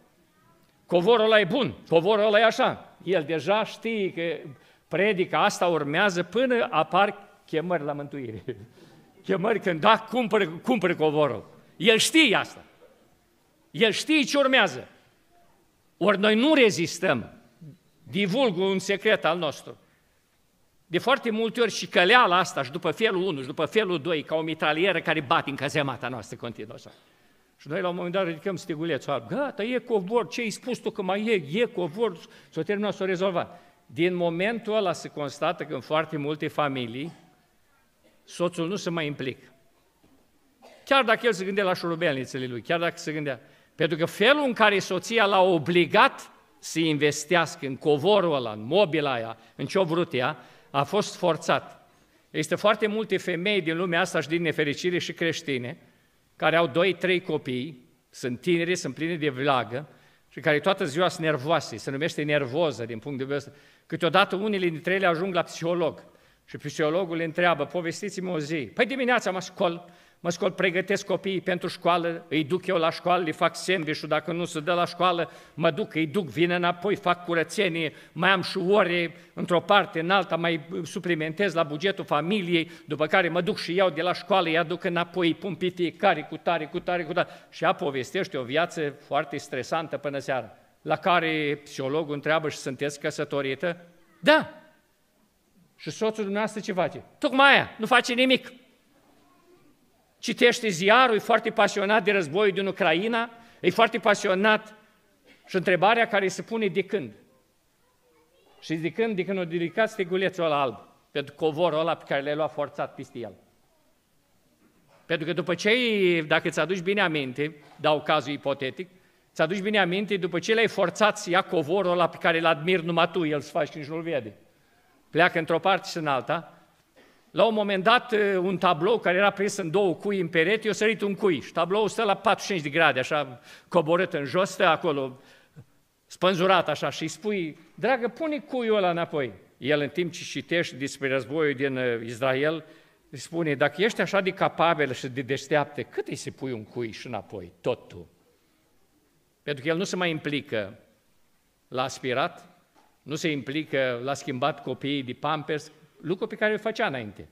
S1: covorul ăla e bun, covorul ăla e așa. El deja știe că predica asta urmează până apar chemări la mântuire. *laughs* Chemări când, da, cumpără, cumpără covorul. El știe asta. El știe ce urmează. Ori noi nu rezistăm. Divulg un secret al nostru. De foarte multe ori și căleala asta și după felul 1 și după felul 2, ca o mitralieră care bate în cazemata noastră continuă și noi la un moment dat ridicăm stigulețul alb. Gata, e covor, ce-ai spus tu că mai e? E covor, s-o termină, s-o rezolva. Din momentul ăla se constată că în foarte multe familii soțul nu se mai implică. Chiar dacă el se gândea la șurubelnițele lui, chiar dacă se gândea. Pentru că felul în care soția l-a obligat să investească în covorul ăla, în mobila aia, în ce-o vrut ea, a fost forțat. Este foarte multe femei din lumea asta și din nefericire și creștine, care au doi, trei copii, sunt tineri, sunt plini de vlagă și care toată ziua sunt nervoase, se numește nervoză din punct de vedere. Câteodată unele dintre ele ajung la psiholog și psihologul le întreabă, povestiți-mi o zi. Păi dimineața mă scol, mă scol, pregătesc copiii pentru școală, îi duc eu la școală, le fac sandwich dacă nu se dă la școală, mă duc, îi duc, vin înapoi, fac curățenie, mai am și ore într-o parte, în alta, mai suplimentez la bugetul familiei, după care mă duc și iau de la școală, îi aduc înapoi, îi pun pe fiecare cu tare, cu tare, cu tare. Și a povestește o viață foarte stresantă până seara, la care psihologul întreabă și sunteți căsătorită? Da! Și soțul dumneavoastră ce face? Tocmai aia, nu face nimic citește ziarul, e foarte pasionat de războiul din Ucraina, e foarte pasionat și întrebarea care se pune de când? Și de când? De când o ridicat stegulețul ăla alb, pentru covorul ăla pe care l a luat forțat peste el. Pentru că după ce, dacă îți aduci bine aminte, dau cazul ipotetic, îți aduci bine aminte, după ce l-ai forțat să ia covorul ăla pe care îl admir numai tu, el să faci și nu-l vede. Pleacă într-o parte și în alta, la un moment dat, uh, un tablou care era prins în două cui în perete, i-a sărit un cui și tabloul stă la 45 de grade, așa coborât în jos, stă acolo, spânzurat așa și îi spui, dragă, pune cuiul ăla înapoi. El, în timp ce citești despre războiul din uh, Israel, îi spune, dacă ești așa de capabil și de deșteaptă, cât îi se pui un cui și înapoi, tot tu? Pentru că el nu se mai implică la aspirat, nu se implică la schimbat copiii de pampers, lucru pe care îl făcea înainte.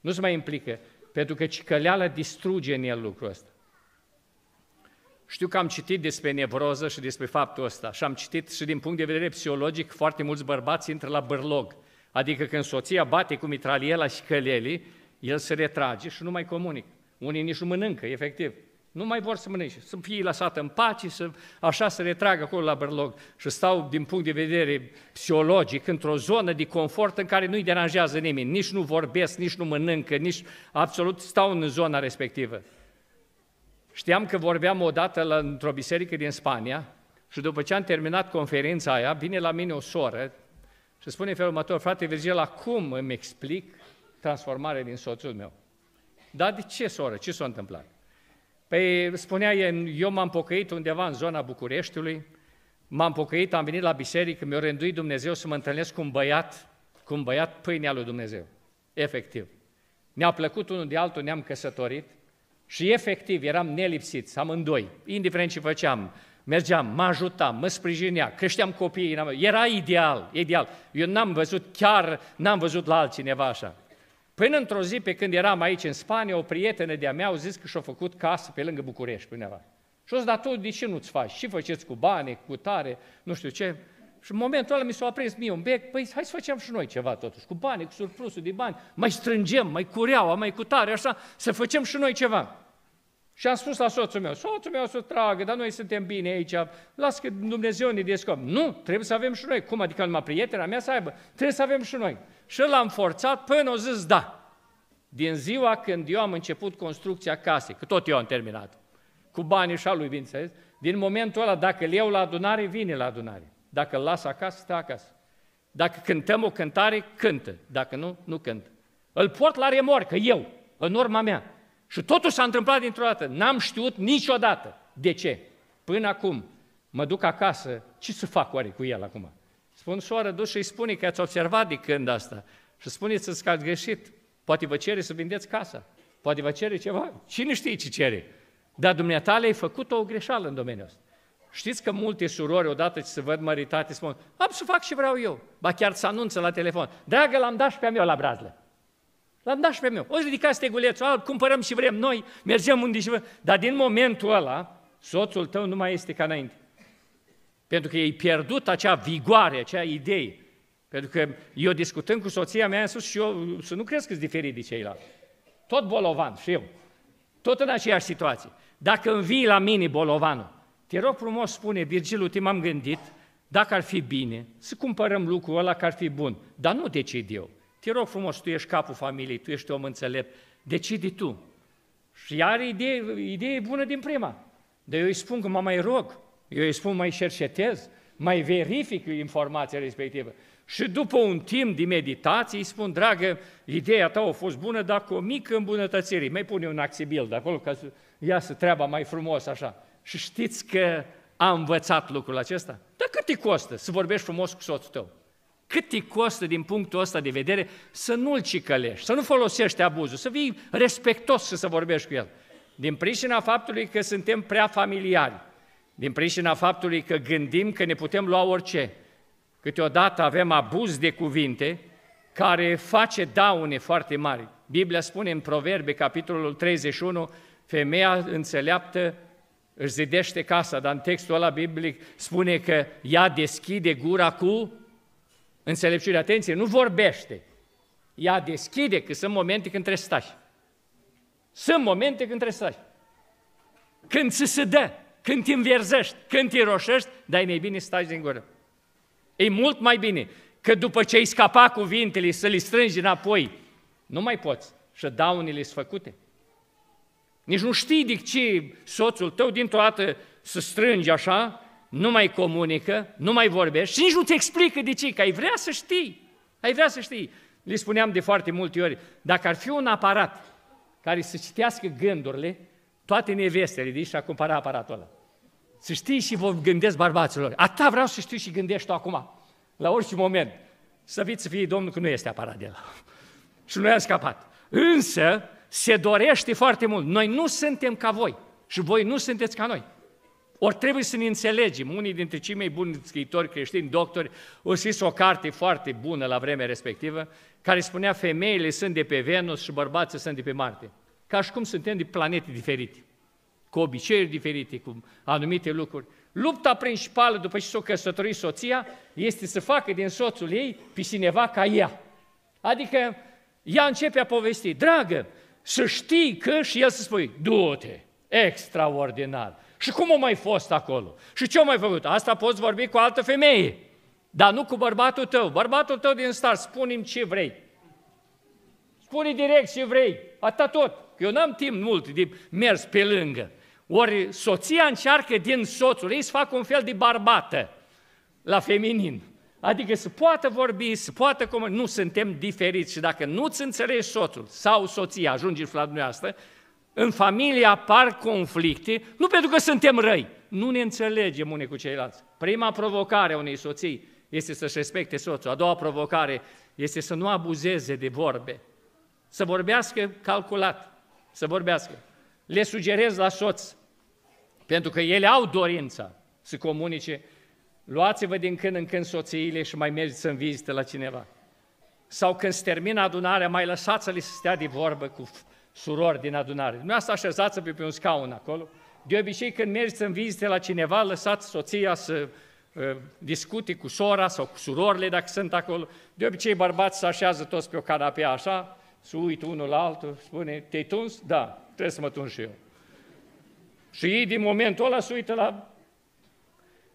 S1: Nu se mai implică, pentru că cicăleala distruge în el lucrul ăsta. Știu că am citit despre nevroză și despre faptul ăsta și am citit și din punct de vedere psihologic foarte mulți bărbați intră la bărlog, adică când soția bate cu mitraliela și căleli, el se retrage și nu mai comunică. Unii nici nu mănâncă, efectiv. Nu mai vor să mănânce, să fie lăsată în pace, să, așa să retragă acolo la bărlog și stau din punct de vedere psihologic într-o zonă de confort în care nu-i deranjează nimeni, nici nu vorbesc, nici nu mănâncă, nici absolut stau în zona respectivă. Știam că vorbeam odată la, într-o biserică din Spania și după ce am terminat conferința aia, vine la mine o soră și spune în felul următor, frate Virgil, acum îmi explic transformarea din soțul meu. Dar de ce, soră? Ce s-a întâmplat? Păi spunea, eu m-am pocăit undeva în zona Bucureștiului, m-am pocăit, am venit la biserică, mi-a rânduit Dumnezeu să mă întâlnesc cu un băiat, cu un băiat pâinea lui Dumnezeu, efectiv. Ne-a plăcut unul de altul, ne-am căsătorit și efectiv eram nelipsiți, amândoi, indiferent ce făceam, mergeam, mă ajutam, mă sprijinea, creșteam copiii, era ideal, ideal. Eu n-am văzut chiar, n-am văzut la altcineva așa. Până într-o zi, pe când eram aici în Spania, o prietenă de-a mea au zis că și-a făcut casă pe lângă București, pe undeva. Și o zis, dar tu de ce nu-ți faci? Și faceți cu bani, cu tare, nu știu ce. Și în momentul ăla mi s-a aprins mie un bec, păi hai să facem și noi ceva totuși, cu bani, cu surplusul de bani, mai strângem, mai cureaua, mai cu tare, așa, să facem și noi ceva. Și am spus la soțul meu, soțul meu să tragă, dar noi suntem bine aici, las că Dumnezeu ne descoperă. Nu, trebuie să avem și noi. Cum adică numai prietena mea să aibă? Trebuie să avem și noi și l-am forțat până o zis da. Din ziua când eu am început construcția casei, că tot eu am terminat, cu banii și lui, bineînțeles, din momentul ăla, dacă îl iau la adunare, vine la adunare. Dacă îl las acasă, stă acasă. Dacă cântăm o cântare, cântă. Dacă nu, nu cântă. Îl port la remorcă, eu, în urma mea. Și totul s-a întâmplat dintr-o dată. N-am știut niciodată. De ce? Până acum. Mă duc acasă, ce să fac oare cu el acum? Spun, soară, du și spune că ați observat de când asta. Și spuneți că ați greșit. Poate vă cere să vindeți casa. Poate vă cere ceva. Cine știe ce cere? Dar dumneata le-ai făcut o greșeală în domeniul ăsta. Știți că multe surori, odată ce se văd măritate, spun, am să fac și vreau eu. Ba chiar să anunță la telefon. Dragă, l-am dat și pe meu la brazlă. L-am dat și pe meu. O ridicați tegulețul alb, cumpărăm și vrem noi, mergem unde și vrem. Dar din momentul ăla, soțul tău nu mai este ca înainte. Pentru că ei pierdut acea vigoare, acea idei. Pentru că eu discutând cu soția mea, am spus și eu să nu crezi că diferit de ceilalți. Tot bolovan și eu. Tot în aceeași situație. Dacă îmi vii la mine bolovanul, te rog frumos, spune, Virgil, te m-am gândit, dacă ar fi bine, să cumpărăm lucrul ăla care ar fi bun. Dar nu decid eu. Te rog frumos, tu ești capul familiei, tu ești om înțelept, decidi tu. Și are idee, idee bună din prima. Dar eu îi spun că mă mai rog, eu îi spun, mai cercetez, mai verific informația respectivă. Și după un timp de meditații îi spun, dragă, ideea ta a fost bună, dar cu o mică îmbunătățire. Mai pune un axibil de acolo ca să iasă treaba mai frumos așa. Și știți că a învățat lucrul acesta? Dar cât te costă să vorbești frumos cu soțul tău? Cât te costă din punctul ăsta de vedere să nu-l cicălești, să nu folosești abuzul, să vii respectos și să vorbești cu el? Din pricina faptului că suntem prea familiari din pricina faptului că gândim că ne putem lua orice. Câteodată avem abuz de cuvinte care face daune foarte mari. Biblia spune în Proverbe, capitolul 31, femeia înțeleaptă își zidește casa, dar în textul ăla biblic spune că ea deschide gura cu înțelepciune. Atenție, nu vorbește. Ea deschide, că sunt momente când trebuie să stai. Sunt momente când trebuie să stai. Când ți se dă, când te înverzești, când te roșești, dar e mai bine să stai din gură. E mult mai bine că după ce ai scăpat cuvintele să le strângi înapoi, nu mai poți și daunele sunt făcute. Nici nu știi de ce soțul tău dintr-o dată să strângi așa, nu mai comunică, nu mai vorbește și nici nu te explică de ce, că ai vrea să știi. Ai vrea să știi. Le spuneam de foarte multe ori, dacă ar fi un aparat care să citească gândurile, toate nevestele, deci și-a cumpărat aparatul ăla. Să știi și vă gândesc bărbaților. Atâta vreau să știu și gândești tu acum, la orice moment. Să viți să fie Domnul că nu este aparat de la. *laughs* Și i am scapat. Însă se dorește foarte mult. Noi nu suntem ca voi și voi nu sunteți ca noi. Ori trebuie să ne înțelegem. Unii dintre cei mai buni scriitori creștini, doctori, au scris o carte foarte bună la vremea respectivă, care spunea femeile sunt de pe Venus și bărbații sunt de pe Marte. Ca și cum suntem de planete diferite cu obiceiuri diferite, cu anumite lucruri. Lupta principală, după ce s-a căsătorit soția, este să facă din soțul ei pe cineva ca ea. Adică ea începe a povesti, dragă, să știi că și el să spui, du-te, extraordinar. Și cum a mai fost acolo? Și ce a mai făcut? Asta poți vorbi cu altă femeie, dar nu cu bărbatul tău. Bărbatul tău din star, spune ce vrei. Spune direct ce vrei, atât tot. Eu n-am timp mult de mers pe lângă. Ori soția încearcă din soțul ei să facă un fel de barbată la feminin. Adică să poată vorbi, să poată cum Nu suntem diferiți și dacă nu-ți înțelegi soțul sau soția, ajungi la dumneavoastră, în familie apar conflicte, nu pentru că suntem răi, nu ne înțelegem unii cu ceilalți. Prima provocare a unei soții este să-și respecte soțul. A doua provocare este să nu abuzeze de vorbe, să vorbească calculat, să vorbească le sugerez la soț, pentru că ele au dorința să comunice, luați-vă din când în când soțiile și mai mergeți în vizită la cineva. Sau când se termină adunarea, mai lăsați-le să stea de vorbă cu surori din adunare. Nu asta așezați-vă pe un scaun acolo. De obicei, când mergeți în vizite la cineva, lăsați soția să uh, discute cu sora sau cu surorile, dacă sunt acolo. De obicei, bărbați se așează toți pe o canapea așa, se uită unul la altul, spune, te-ai tuns? Da trebuie să mă tun și eu. Și ei din momentul ăla se uită la...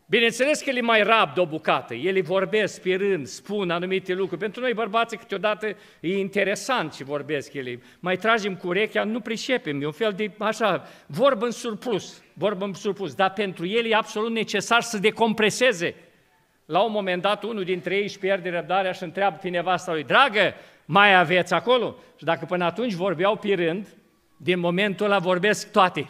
S1: Bineînțeles că le mai de o bucată, ele vorbesc pe rând, spun anumite lucruri. Pentru noi bărbați câteodată e interesant ce vorbesc ele. Mai tragem cu urechea, nu pricepem, e un fel de așa, vorbă în surplus, vorbă în surplus. Dar pentru el e absolut necesar să decompreseze. La un moment dat, unul dintre ei își pierde răbdarea și întreabă pe nevasta lui, dragă, mai aveți acolo? Și dacă până atunci vorbeau pe rând, din momentul ăla vorbesc toate.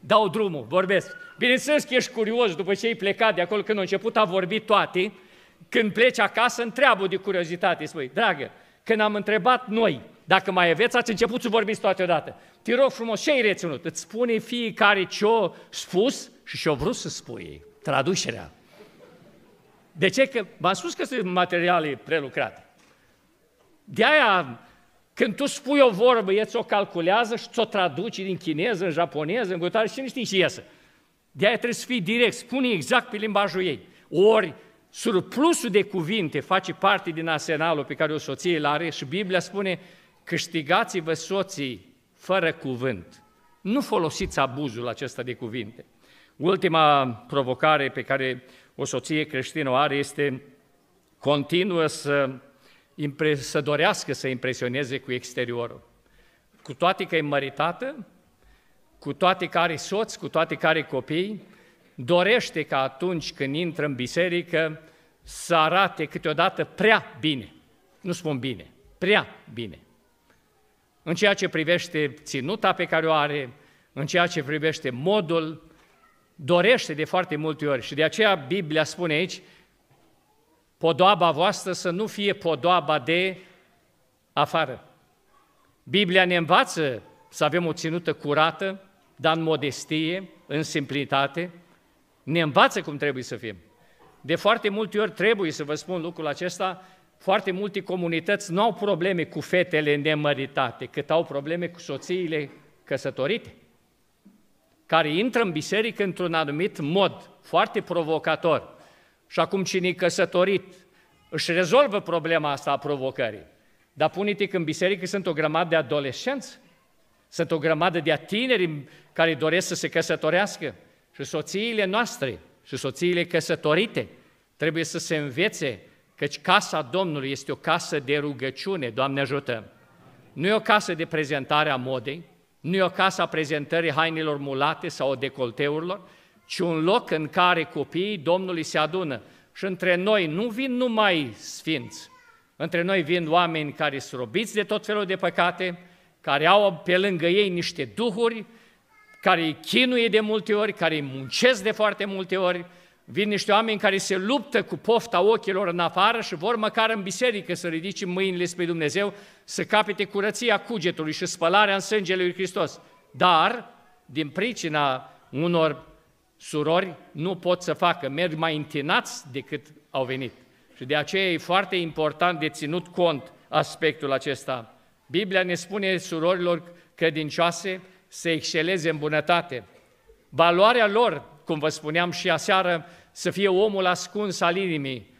S1: Dau drumul, vorbesc. Bineînțeles că ești curios după ce ai plecat de acolo, când a început a vorbi toate, când pleci acasă, întreabă de curiozitate. Spui, dragă, când am întrebat noi, dacă mai aveți, ați început să vorbiți toate odată. Te rog frumos, ce ai reținut? Îți spune fiecare ce-o spus și ce-o vrut să spui. Traducerea. De ce? Că v-am spus că sunt materiale prelucrate. De aia când tu spui o vorbă, el ți-o calculează și ți-o traduce din chineză, în japoneză, în gutare și nu știi ce iese. De-aia trebuie să fii direct, spune exact pe limbajul ei. Ori surplusul de cuvinte face parte din arsenalul pe care o soție îl are și Biblia spune câștigați-vă soții fără cuvânt. Nu folosiți abuzul acesta de cuvinte. Ultima provocare pe care o soție creștină o are este continuă să să dorească să impresioneze cu exteriorul. Cu toate că e măritată, cu toate că are soț, cu toate că are copii, dorește ca atunci când intră în biserică să arate câteodată prea bine. Nu spun bine, prea bine. În ceea ce privește ținuta pe care o are, în ceea ce privește modul, dorește de foarte multe ori. Și de aceea Biblia spune aici, Podoaba voastră să nu fie podoaba de afară. Biblia ne învață să avem o ținută curată, dar în modestie, în simplitate, ne învață cum trebuie să fim. De foarte multe ori trebuie să vă spun lucrul acesta, foarte multe comunități nu au probleme cu fetele nemăritate, cât au probleme cu soțiile căsătorite, care intră în biserică într-un anumit mod foarte provocator – și acum cine e căsătorit își rezolvă problema asta a provocării. Dar pune-te că în biserică sunt o grămadă de adolescenți, sunt o grămadă de tineri care doresc să se căsătorească. Și soțiile noastre și soțiile căsătorite trebuie să se învețe căci casa Domnului este o casă de rugăciune, Doamne ajută! Nu e o casă de prezentare a modei, nu e o casă a prezentării hainelor mulate sau decolteurilor, ci un loc în care copiii Domnului se adună. Și între noi nu vin numai sfinți, între noi vin oameni care sunt robiți de tot felul de păcate, care au pe lângă ei niște duhuri, care îi chinuie de multe ori, care îi muncesc de foarte multe ori, vin niște oameni care se luptă cu pofta ochilor în afară și vor măcar în biserică să ridice mâinile spre Dumnezeu, să capete curăția cugetului și spălarea în sângele lui Hristos. Dar, din pricina unor surori nu pot să facă, merg mai întinați decât au venit. Și de aceea e foarte important de ținut cont aspectul acesta. Biblia ne spune surorilor credincioase să exceleze în bunătate. Valoarea lor, cum vă spuneam și aseară, să fie omul ascuns al inimii,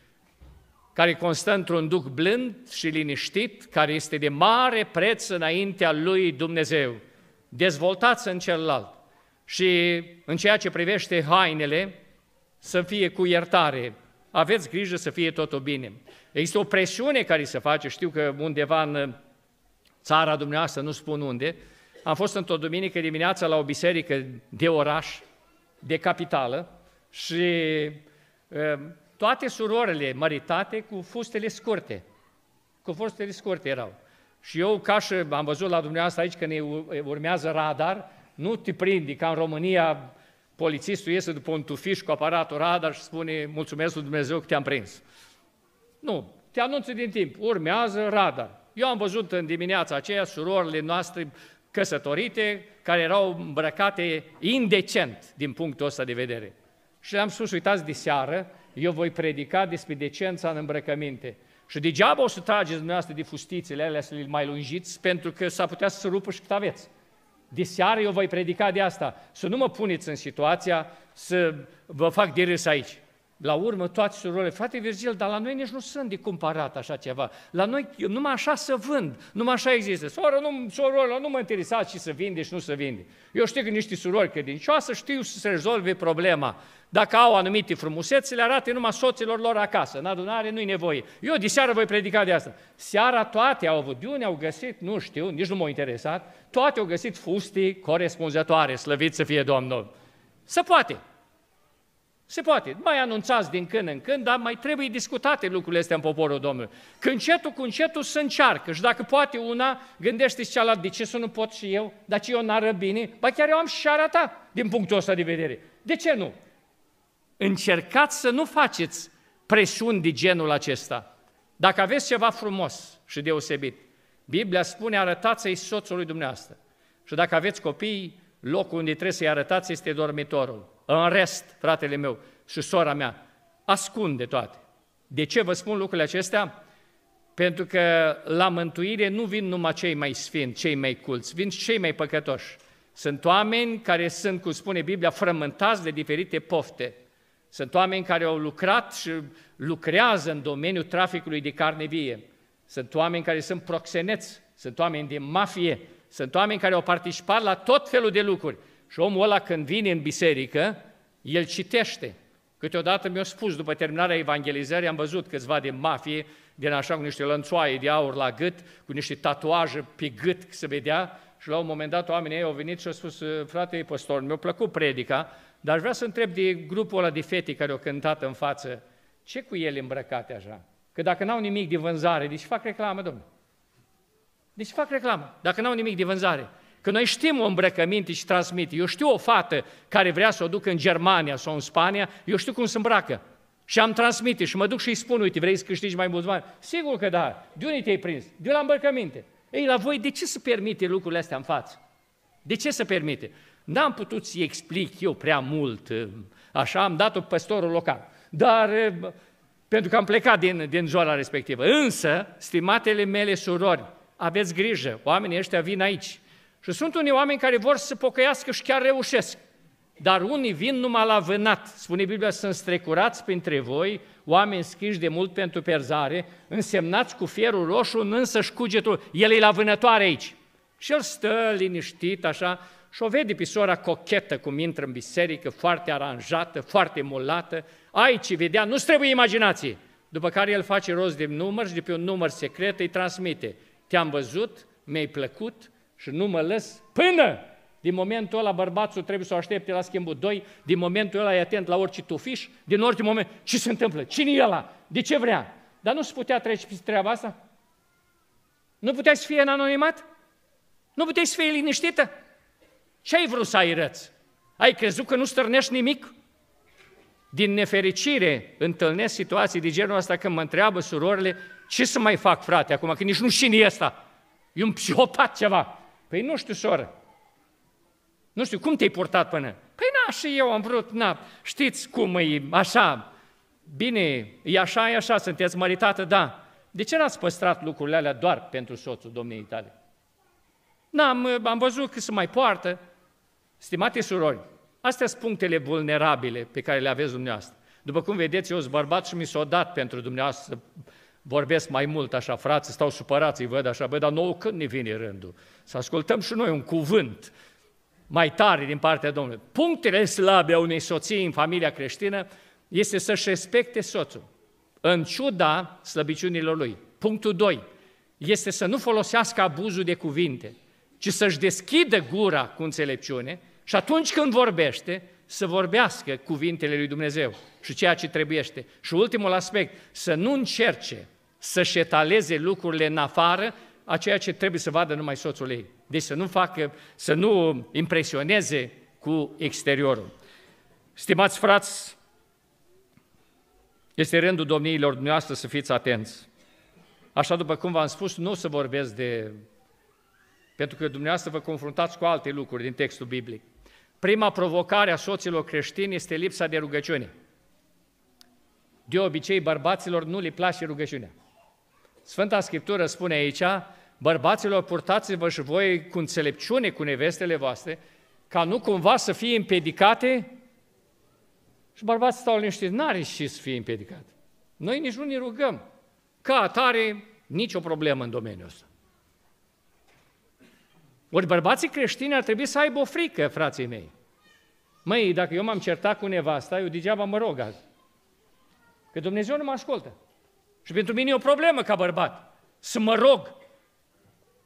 S1: care constă într-un duc blând și liniștit, care este de mare preț înaintea lui Dumnezeu. Dezvoltați în celălalt și în ceea ce privește hainele, să fie cu iertare. Aveți grijă să fie totul bine. Există o presiune care se face, știu că undeva în țara dumneavoastră, nu spun unde, am fost într-o duminică dimineața la o biserică de oraș, de capitală, și ă, toate surorile măritate cu fustele scurte. Cu fustele scurte erau. Și eu, ca și am văzut la dumneavoastră aici că ne urmează radar, nu te prindi ca în România polițistul iese după un tufiș cu aparatul radar și spune mulțumesc lui Dumnezeu că te-am prins. Nu, te anunță din timp, urmează radar. Eu am văzut în dimineața aceea surorile noastre căsătorite care erau îmbrăcate indecent din punctul ăsta de vedere. Și le-am spus, uitați de seară, eu voi predica despre decența în îmbrăcăminte. Și degeaba o să trageți dumneavoastră de fustițele alea să le mai lungiți, pentru că s-ar putea să se rupă și cât aveți. De seară eu voi predica de asta. Să nu mă puneți în situația să vă fac de râs aici la urmă toate surorile, frate Virgil, dar la noi nici nu sunt de cumpărat așa ceva. La noi numai așa să vând, numai așa există. Soră, nu, soră, nu mă interesați și să vinde și nu să vinde. Eu știu că niște surori credincioase știu să se rezolve problema. Dacă au anumite frumusețe, le arate numai soților lor acasă. În adunare nu-i nevoie. Eu de seară voi predica de asta. Seara toate au avut, de unde au găsit, nu știu, nici nu m-au interesat, toate au găsit fustii corespunzătoare, slăvit să fie Domnul. Să poate. Se poate, mai anunțați din când în când, dar mai trebuie discutate lucrurile astea în poporul Domnului. Că încetul cu încetul se încearcă și dacă poate una, gândește-ți cealaltă, de ce să nu pot și eu, dar ce eu n-ar bine? Ba chiar eu am și arata din punctul ăsta de vedere. De ce nu? Încercați să nu faceți presiuni de genul acesta. Dacă aveți ceva frumos și deosebit, Biblia spune arătați-i soțului dumneavoastră. Și dacă aveți copii, locul unde trebuie să-i arătați este dormitorul. În rest, fratele meu și sora mea, ascunde toate. De ce vă spun lucrurile acestea? Pentru că la mântuire nu vin numai cei mai sfinți, cei mai culți, vin și cei mai păcătoși. Sunt oameni care sunt, cum spune Biblia, frământați de diferite pofte. Sunt oameni care au lucrat și lucrează în domeniul traficului de carne vie. Sunt oameni care sunt proxeneți, sunt oameni de mafie, sunt oameni care au participat la tot felul de lucruri. Și omul ăla când vine în biserică, el citește. Câteodată mi-au spus, după terminarea evangelizării, am văzut câțiva de mafie, din așa cu niște lănțoaie de aur la gât, cu niște tatuaje pe gât, se vedea, și la un moment dat oamenii ei au venit și au spus, ă, frate păstor, mi-a plăcut predica, dar vreau să întreb de grupul ăla de fete care au cântat în față, ce cu ele îmbrăcate așa? Că dacă n-au nimic de vânzare, deci fac reclamă, domnule. Deci fac reclamă, dacă n-au nimic de vânzare. Că noi știm o îmbrăcăminte și transmite. Eu știu o fată care vrea să o duc în Germania sau în Spania, eu știu cum se îmbracă. Și am transmite și mă duc și îi spun, uite, vrei să câștigi mai mulți bani? Sigur că da. De unde te-ai prins? De la îmbrăcăminte. Ei, la voi de ce se permite lucrurile astea în față? De ce se permite? N-am putut să-i explic eu prea mult, ă, așa am dat-o păstorul local. Dar ă, pentru că am plecat din, din zona respectivă. Însă, stimatele mele surori, aveți grijă, oamenii ăștia vin aici și sunt unii oameni care vor să pocăiască și chiar reușesc. Dar unii vin numai la vânat. Spune Biblia, sunt strecurați printre voi, oameni schiși de mult pentru perzare, însemnați cu fierul roșu în și cugetul. El e la vânătoare aici. Și el stă liniștit așa și o vede pe sora cochetă cum intră în biserică, foarte aranjată, foarte mulată. Aici vedea, nu trebuie imaginație. După care el face rost de număr și de pe un număr secret îi transmite. Te-am văzut, mi-ai plăcut, și nu mă lăs până din momentul ăla bărbatul trebuie să o aștepte la schimbul 2, din momentul ăla e atent la orice tufiș, din orice moment, ce se întâmplă, cine e ăla, de ce vrea? Dar nu se putea trece peste treaba asta? Nu puteai să fie în anonimat? Nu puteai să fie liniștită? Ce ai vrut să ai răț? Ai crezut că nu stârnești nimic? Din nefericire întâlnesc situații de genul ăsta când mă întreabă surorile ce să mai fac, frate, acum, că nici nu știu ăsta. E un psihopat ceva. Păi nu știu, soră. Nu știu, cum te-ai purtat până? Păi na, și eu am vrut, na, știți cum e așa, bine, e așa, e așa, sunteți măritată, da. De ce n-ați păstrat lucrurile alea doar pentru soțul domniei tale? N-am, am văzut că se mai poartă. Stimate surori, astea sunt punctele vulnerabile pe care le aveți dumneavoastră. După cum vedeți, eu sunt bărbat și mi s-a dat pentru dumneavoastră vorbesc mai mult așa, frați, stau supărați, îi văd așa, băi, dar nouă când ne vine rândul? Să ascultăm și noi un cuvânt mai tare din partea Domnului. Punctele slabe a unei soții în familia creștină este să-și respecte soțul, în ciuda slăbiciunilor lui. Punctul 2 este să nu folosească abuzul de cuvinte, ci să-și deschidă gura cu înțelepciune și atunci când vorbește, să vorbească cuvintele lui Dumnezeu și ceea ce trebuiește. Și ultimul aspect, să nu încerce să-și etaleze lucrurile în afară a ceea ce trebuie să vadă numai soțul ei. Deci să nu facă, să nu impresioneze cu exteriorul. Stimați frați, este rândul domniilor dumneavoastră să fiți atenți. Așa după cum v-am spus, nu o să vorbesc de... Pentru că dumneavoastră vă confruntați cu alte lucruri din textul biblic. Prima provocare a soților creștini este lipsa de rugăciune. De obicei, bărbaților nu le place rugăciunea. Sfânta Scriptură spune aici, bărbaților, purtați-vă și voi cu înțelepciune cu nevestele voastre, ca nu cumva să fie împedicate și bărbații stau liniștiți, n-are și să fie împedicat. Noi nici nu ne rugăm. Ca atare, nicio problemă în domeniul ăsta. Ori bărbații creștini ar trebui să aibă o frică, frații mei. Măi, dacă eu m-am certat cu nevasta, eu degeaba mă rog azi. Că Dumnezeu nu mă ascultă. Și pentru mine e o problemă ca bărbat să mă rog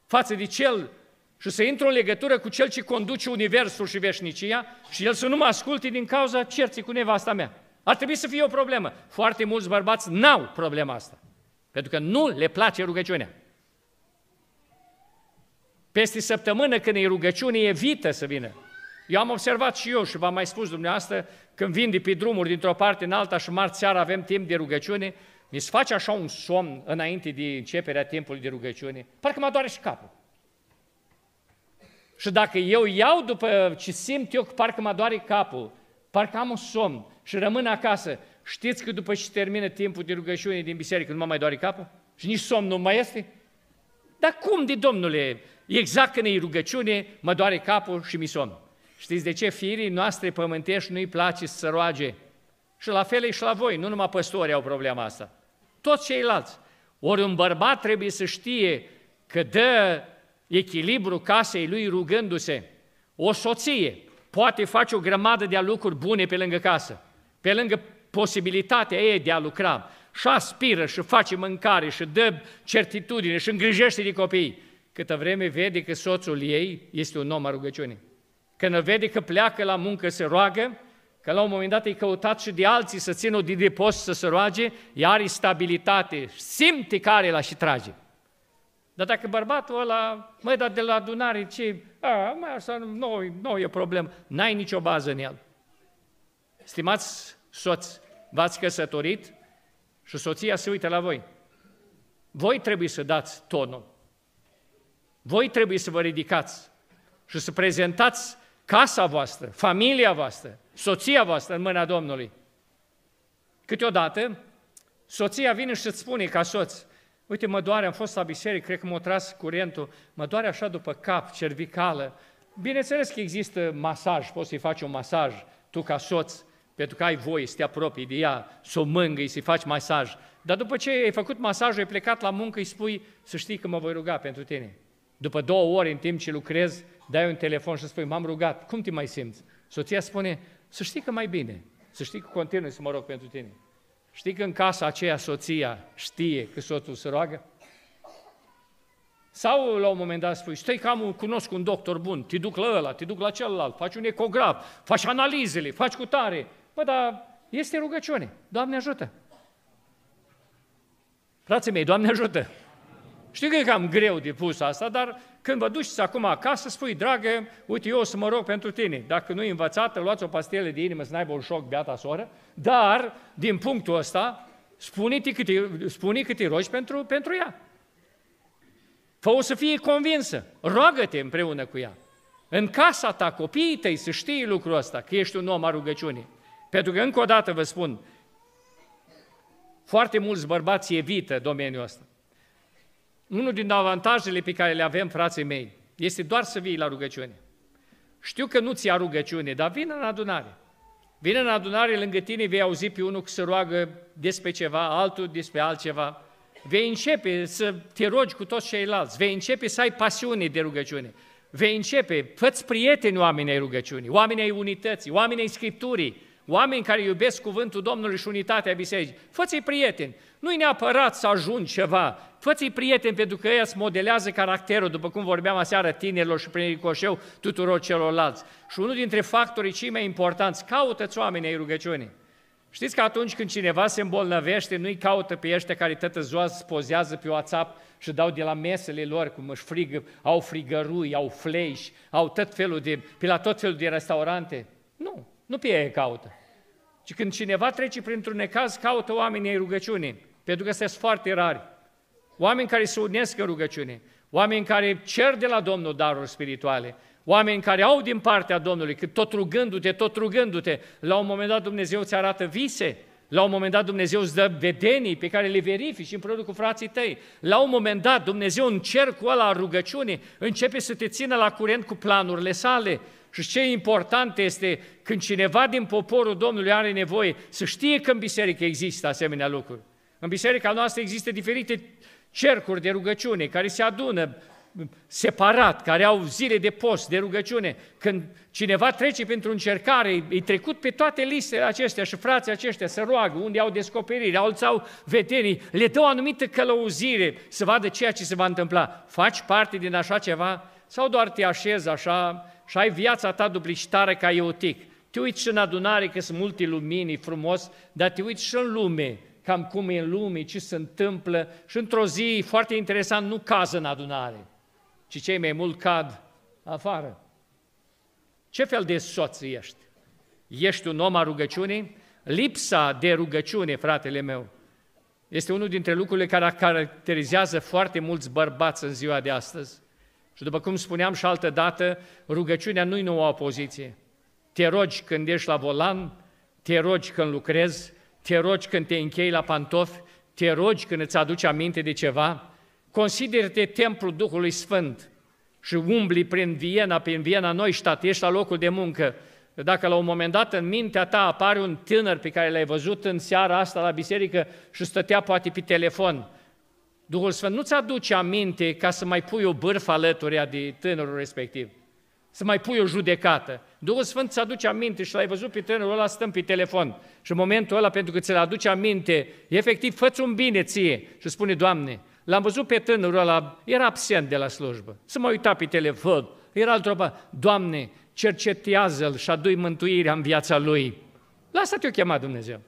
S1: față de cel și să intru în legătură cu cel ce conduce universul și veșnicia și el să nu mă asculte din cauza cerții cu nevasta mea. Ar trebui să fie o problemă. Foarte mulți bărbați n-au problema asta. Pentru că nu le place rugăciunea. Peste săptămână când e rugăciune, evită să vină. Eu am observat și eu și v-am mai spus dumneavoastră, când vin de pe drumuri dintr-o parte în alta și marți seara avem timp de rugăciune, mi se face așa un somn înainte de începerea timpului de rugăciune, parcă mă doare și capul. Și dacă eu iau după ce simt eu, parcă mă doare capul, parcă am un somn și rămân acasă, știți că după ce termină timpul de rugăciune din biserică nu mă mai doare capul? Și nici somn nu mai este? Dar cum de, domnule, exact când e rugăciune, mă doare capul și mi somn. Știți de ce? Firii noastre pământești nu-i place să se roage. Și la fel e și la voi, nu numai păstorii au problema asta toți ceilalți. Ori un bărbat trebuie să știe că dă echilibru casei lui rugându-se. O soție poate face o grămadă de lucruri bune pe lângă casă, pe lângă posibilitatea ei de a lucra. Și aspiră, și face mâncare, și dă certitudine, și îngrijește de copii. Câtă vreme vede că soțul ei este un om a rugăciunii. Când vede că pleacă la muncă, se roagă, Că la un moment dat e căutat și de alții să țină de post să se roage, iar are stabilitate, simte care la și trage. Dar dacă bărbatul ăla, măi, dar de la adunare, ce, a, mai așa, nu, nu e problemă, n-ai nicio bază în el. Stimați soți, v-ați căsătorit și soția se uită la voi. Voi trebuie să dați tonul. Voi trebuie să vă ridicați și să prezentați casa voastră, familia voastră, soția voastră în mâna Domnului. Câteodată, soția vine și îți spune ca soț, uite, mă doare, am fost la biserică, cred că m-a tras curentul, mă doare așa după cap, cervicală. Bineînțeles că există masaj, poți să-i faci un masaj, tu ca soț, pentru că ai voie să te apropii de ea, să o mângâi, să-i faci masaj. Dar după ce ai făcut masajul, ai plecat la muncă, îi spui să știi că mă voi ruga pentru tine. După două ore, în timp ce lucrez, dai un telefon și spui, m-am rugat, cum te mai simți? Soția spune, să știi că mai bine, să știi că continui să mă rog pentru tine. Știi că în casa aceea soția știe că soțul se roagă? Sau la un moment dat spui, stai că am un, cunosc un doctor bun, te duc la ăla, te duc la celălalt, faci un ecograf, faci analizele, faci cu tare. Bă, dar este rugăciune. Doamne ajută! Frații mei, Doamne ajută! Știu că e cam greu de pus asta, dar când vă duceți acum acasă, spui, dragă, uite, eu o să mă rog pentru tine. Dacă nu e învățată, luați o pastile de inimă să n-aibă un șoc, beata soră, dar, din punctul ăsta, spune-i cât, spune cât rogi pentru, pentru ea. Fă-o să fie convinsă, roagă-te împreună cu ea. În casa ta, copiii tăi să știe lucrul ăsta, că ești un om a rugăciunii. Pentru că, încă o dată vă spun, foarte mulți bărbați evită domeniul ăsta unul din avantajele pe care le avem, frații mei, este doar să vii la rugăciune. Știu că nu ți-a rugăciune, dar vin în adunare. Vin în adunare, lângă tine vei auzi pe unul că se roagă despre ceva, altul despre altceva. Vei începe să te rogi cu toți ceilalți, vei începe să ai pasiune de rugăciune. Vei începe, fă-ți prieteni oamenii ai rugăciunii, oamenii ai unității, oamenii ai Scripturii, oameni care iubesc cuvântul Domnului și unitatea bisericii. fă i prieteni. Nu-i neapărat să ajungi ceva. fă i prieteni pentru că ei îți modelează caracterul, după cum vorbeam aseară tinerilor și prin ricoșeu tuturor celorlalți. Și unul dintre factorii cei mai importanți, caută-ți oamenii ai rugăciunii. Știți că atunci când cineva se îmbolnăvește, nu-i caută pe ăștia care tătăzoază, pozează pe WhatsApp și dau de la mesele lor, cum își frigă, au frigărui, au fleși, au tot felul de, pe la tot felul de restaurante. Nu, nu pe ei caută. Și când cineva trece printr-un necaz, caută oamenii în rugăciune, pentru că sunt foarte rari. Oameni care se unesc în rugăciune, oameni care cer de la Domnul daruri spirituale, oameni care au din partea Domnului, că tot rugându-te, tot rugându-te, la un moment dat Dumnezeu îți arată vise, la un moment dat Dumnezeu îți dă vedenii pe care le verifici împreună cu frații tăi. La un moment dat Dumnezeu în cercul ăla rugăciunii începe să te țină la curent cu planurile sale, și ce important este când cineva din poporul Domnului are nevoie să știe că în biserică există asemenea lucruri. În biserica noastră există diferite cercuri de rugăciune care se adună separat, care au zile de post, de rugăciune. Când cineva trece pentru încercare, e trecut pe toate listele acestea și frații aceștia să roagă, unde au descoperiri, alții au vetenii, le dă o anumită călăuzire să vadă ceea ce se va întâmpla. Faci parte din așa ceva? Sau doar te așezi așa și ai viața ta duplicitară ca eotic. Te uiți și în adunare că sunt multe lumini, frumos, dar te uiți și în lume, cam cum e în lume, ce se întâmplă și într-o zi, foarte interesant, nu caz în adunare, ci cei mai mult cad afară. Ce fel de soț ești? Ești un om a rugăciunii? Lipsa de rugăciune, fratele meu, este unul dintre lucrurile care caracterizează foarte mulți bărbați în ziua de astăzi. Și după cum spuneam și altă dată, rugăciunea nu-i nouă opoziție. Te rogi când ești la volan, te rogi când lucrezi, te rogi când te închei la pantofi, te rogi când îți aduci aminte de ceva. Consideră-te templul Duhului Sfânt și umbli prin Viena, prin Viena noi Neustadt, ești la locul de muncă. Dacă la un moment dat în mintea ta apare un tânăr pe care l-ai văzut în seara asta la biserică și stătea poate pe telefon, Duhul Sfânt nu-ți aduce aminte ca să mai pui o bârfă alături de tânărul respectiv, să mai pui o judecată. Duhul Sfânt îți aduce aminte și l-ai văzut pe tânărul ăla stând pe telefon. Și în momentul ăla, pentru că ți-l aduce aminte, efectiv, fă un bine ție și spune, Doamne, l-am văzut pe tânărul ăla, era absent de la slujbă, să mă uita pe telefon, era altă parte. Doamne, cercetează-l și adu-i mântuirea în viața lui. La asta te-o chema Dumnezeu.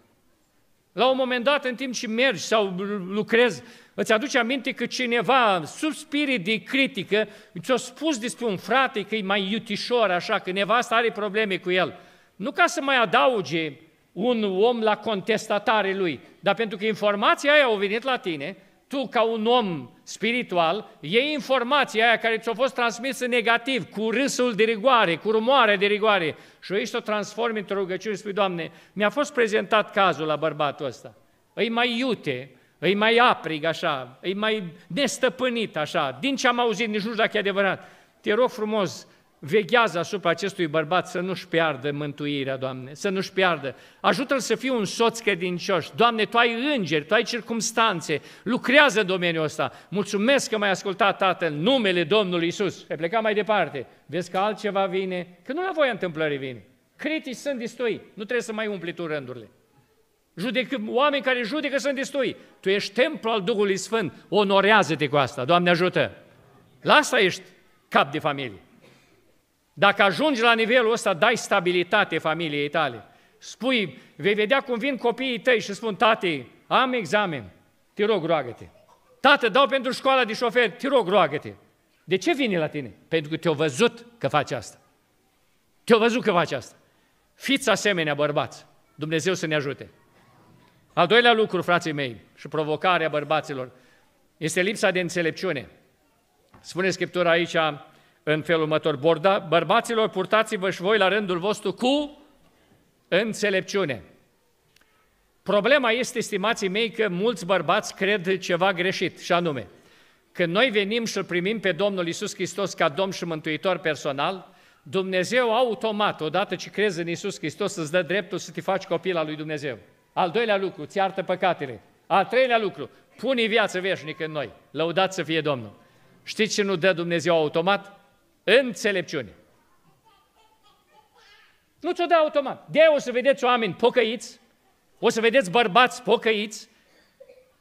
S1: La un moment dat, în timp ce mergi sau lucrezi, îți aduce aminte că cineva, sub spirit de critică, ți-a spus despre un frate că e mai iutișor, așa, că nevasta are probleme cu el. Nu ca să mai adauge un om la contestatare lui, dar pentru că informația aia a venit la tine tu ca un om spiritual, iei informația aia care ți-a fost transmisă negativ, cu râsul de rigoare, cu rumoare de rigoare, și o ești o transformi într-o rugăciune și spui, Doamne, mi-a fost prezentat cazul la bărbatul ăsta, îi mai iute, îi mai aprig așa, îi mai nestăpânit așa, din ce am auzit, nici nu știu dacă e adevărat. Te rog frumos, veghează asupra acestui bărbat să nu-și piardă mântuirea, Doamne, să nu-și piardă. Ajută-l să fie un soț credincioș. Doamne, Tu ai îngeri, Tu ai circumstanțe, lucrează în domeniul ăsta. Mulțumesc că m-ai ascultat, Tatăl, numele Domnului Isus. Ai plecat mai departe. Vezi că altceva vine, că nu la voia întâmplării vine. Critici sunt destui, nu trebuie să mai umpli tu rândurile. Judec, oameni care judecă sunt destui. Tu ești templu al Duhului Sfânt, onorează-te cu asta, Doamne ajută! La asta ești cap de familie. Dacă ajungi la nivelul ăsta, dai stabilitate familiei tale. Spui, vei vedea cum vin copiii tăi și spun, tate, am examen, te rog, roagă-te. Tată, dau pentru școala de șofer, te rog, roagă-te. De ce vine la tine? Pentru că te-au văzut că faci asta. Te-au văzut că faci asta. Fiți asemenea bărbați. Dumnezeu să ne ajute. Al doilea lucru, frații mei, și provocarea bărbaților, este lipsa de înțelepciune. Spune Scriptura aici, în felul următor. Bărbaților, purtați-vă și voi la rândul vostru cu înțelepciune. Problema este, estimații mei, că mulți bărbați cred ceva greșit, și anume, când noi venim și primim pe Domnul Isus Hristos ca Domn și Mântuitor personal, Dumnezeu automat, odată ce crezi în Isus Hristos, îți dă dreptul să te faci copil al lui Dumnezeu. Al doilea lucru, ți iartă păcatele. Al treilea lucru, pune viață veșnică în noi. Lăudați să fie Domnul. Știți ce nu dă Dumnezeu automat? Înțelepciune. Nu ți-o dă automat. de o să vedeți oameni pocăiți, o să vedeți bărbați pocăiți,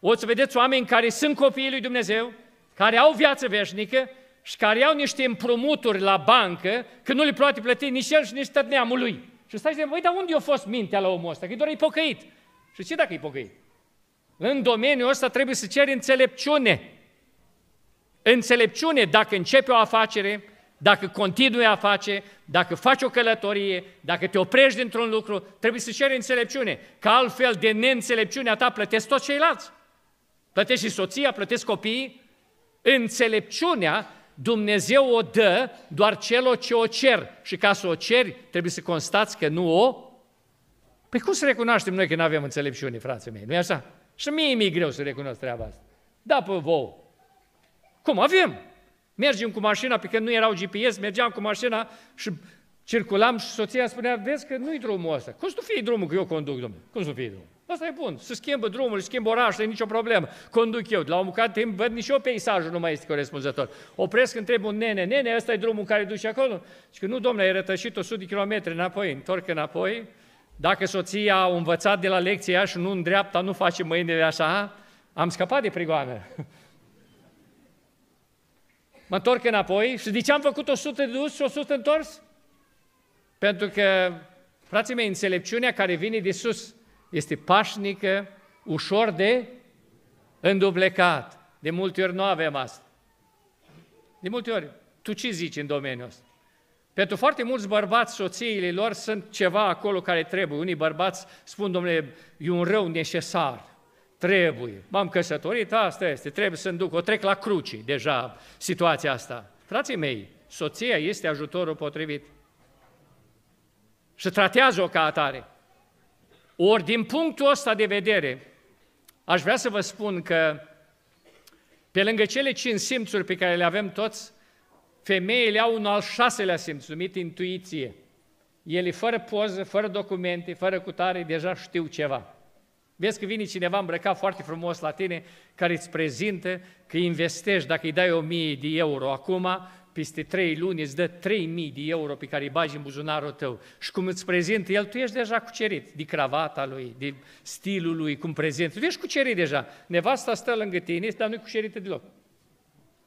S1: o să vedeți oameni care sunt copiii lui Dumnezeu, care au viață veșnică și care au niște împrumuturi la bancă, că nu le poate plăti nici el și nici neamul lui. Și stai și zici, dar unde a fost mintea la omul ăsta? Că doar e pocăit. Și ce dacă e pocăit? În domeniul ăsta trebuie să ceri înțelepciune. Înțelepciune, dacă începe o afacere, dacă continui a face, dacă faci o călătorie, dacă te oprești dintr-un lucru, trebuie să ceri înțelepciune, că altfel de neînțelepciunea ta plătesc toți ceilalți. Plătești și soția, plătești copiii. Înțelepciunea Dumnezeu o dă doar celor ce o cer. Și ca să o ceri, trebuie să constați că nu o... Păi cum să recunoaștem noi că nu avem înțelepciune, frații mei? nu e așa? Și mie mi-e greu să recunosc treaba asta. Da, pe vouă. Cum avem? Mergem cu mașina, pe când nu erau GPS, mergeam cu mașina și circulam și soția spunea, vezi că nu-i drumul ăsta. Cum să nu fie drumul că eu conduc, domnule? Cum să fie drumul? Asta e bun. să schimbă drumul, să schimbă orașul, e nicio problemă. Conduc eu. La un bucat timp văd nici eu peisajul, nu mai este corespunzător. Opresc, întreb un nene, nene, ăsta e drumul care duce acolo? Și că nu, domnule, ai rătășit 100 de kilometri înapoi, întorc înapoi. Dacă soția a învățat de la lecția și nu în dreapta, nu face mâinile așa, am scăpat de prigoană. *laughs* mă întorc înapoi și de ce am făcut 100 de dus și 100 întors? Pentru că, frații mei, înțelepciunea care vine de sus este pașnică, ușor de înduplecat. De multe ori nu avem asta. De multe ori, tu ce zici în domeniul ăsta? Pentru foarte mulți bărbați, soțiile lor sunt ceva acolo care trebuie. Unii bărbați spun, domnule, e un rău necesar. Trebuie. M-am căsătorit, asta este, trebuie să-mi duc, o trec la cruci deja situația asta. Frații mei, soția este ajutorul potrivit. Și tratează-o ca atare. Ori din punctul ăsta de vedere, aș vrea să vă spun că pe lângă cele cinci simțuri pe care le avem toți, femeile au un al șaselea simț, numit intuiție. Ele fără poză, fără documente, fără cutare, deja știu ceva. Vezi că vine cineva îmbrăcat foarte frumos la tine, care îți prezintă că investești, dacă îi dai 1000 de euro acum, peste 3 luni îți dă 3000 de euro pe care îi bagi în buzunarul tău. Și cum îți prezintă el, tu ești deja cucerit de cravata lui, de stilul lui, cum prezintă. Tu ești cucerit deja. Nevasta stă lângă tine, dar nu-i cucerită deloc.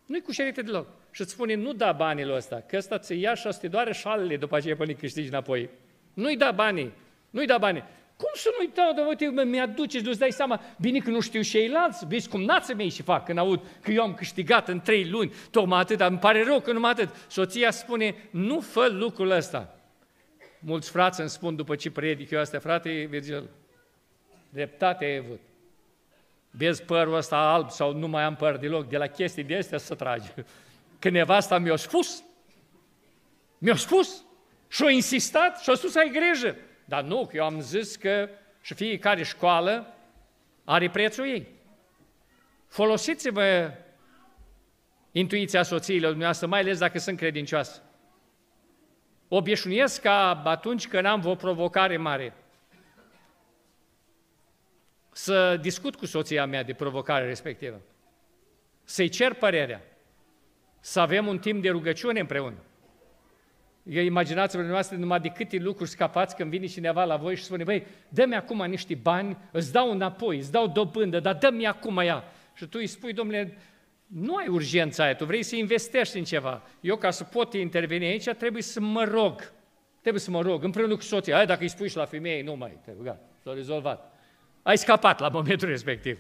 S1: Nu-i cucerită deloc. Și îți spune, nu da banilor ăsta, că ăsta ți ia și asta doare șalele după aceea până câștigi înapoi. Nu-i da banii, nu-i da banii. Cum să nu-i dau, dar uite, mi și nu-ți dai seama, bine că nu știu și ceilalți, vezi cum nații mei și fac când aud că eu am câștigat în trei luni, tocmai atât, dar îmi pare rău că numai atât. Soția spune, nu fă lucrul ăsta. Mulți frați îmi spun după ce predic eu astea, frate, Virgil, dreptate ai avut. Vezi părul ăsta alb sau nu mai am păr deloc, de la chestii de astea să trage. Că nevasta mi-a spus, mi-a spus și-a insistat și-a spus, ai grijă, dar nu, eu am zis că și fiecare școală are prețul ei. Folosiți-vă intuiția soțiilor dumneavoastră, mai ales dacă sunt credincioase. Obișnuiesc ca atunci când am o provocare mare să discut cu soția mea de provocare respectivă, să-i cer părerea, să avem un timp de rugăciune împreună. Eu imaginați-vă dumneavoastră numai de câte lucruri scapați când vine cineva la voi și spune, băi, dă-mi acum niște bani, îți dau înapoi, îți dau dobândă, dar dă-mi acum ea. Și tu îi spui, domnule, nu ai urgența aia, tu vrei să investești în ceva. Eu, ca să pot interveni aici, trebuie să mă rog. Trebuie să mă rog, împreună cu soția. Aia, dacă îi spui și la femeie, nu mai, te rugat, s-a rezolvat. Ai scapat la momentul respectiv.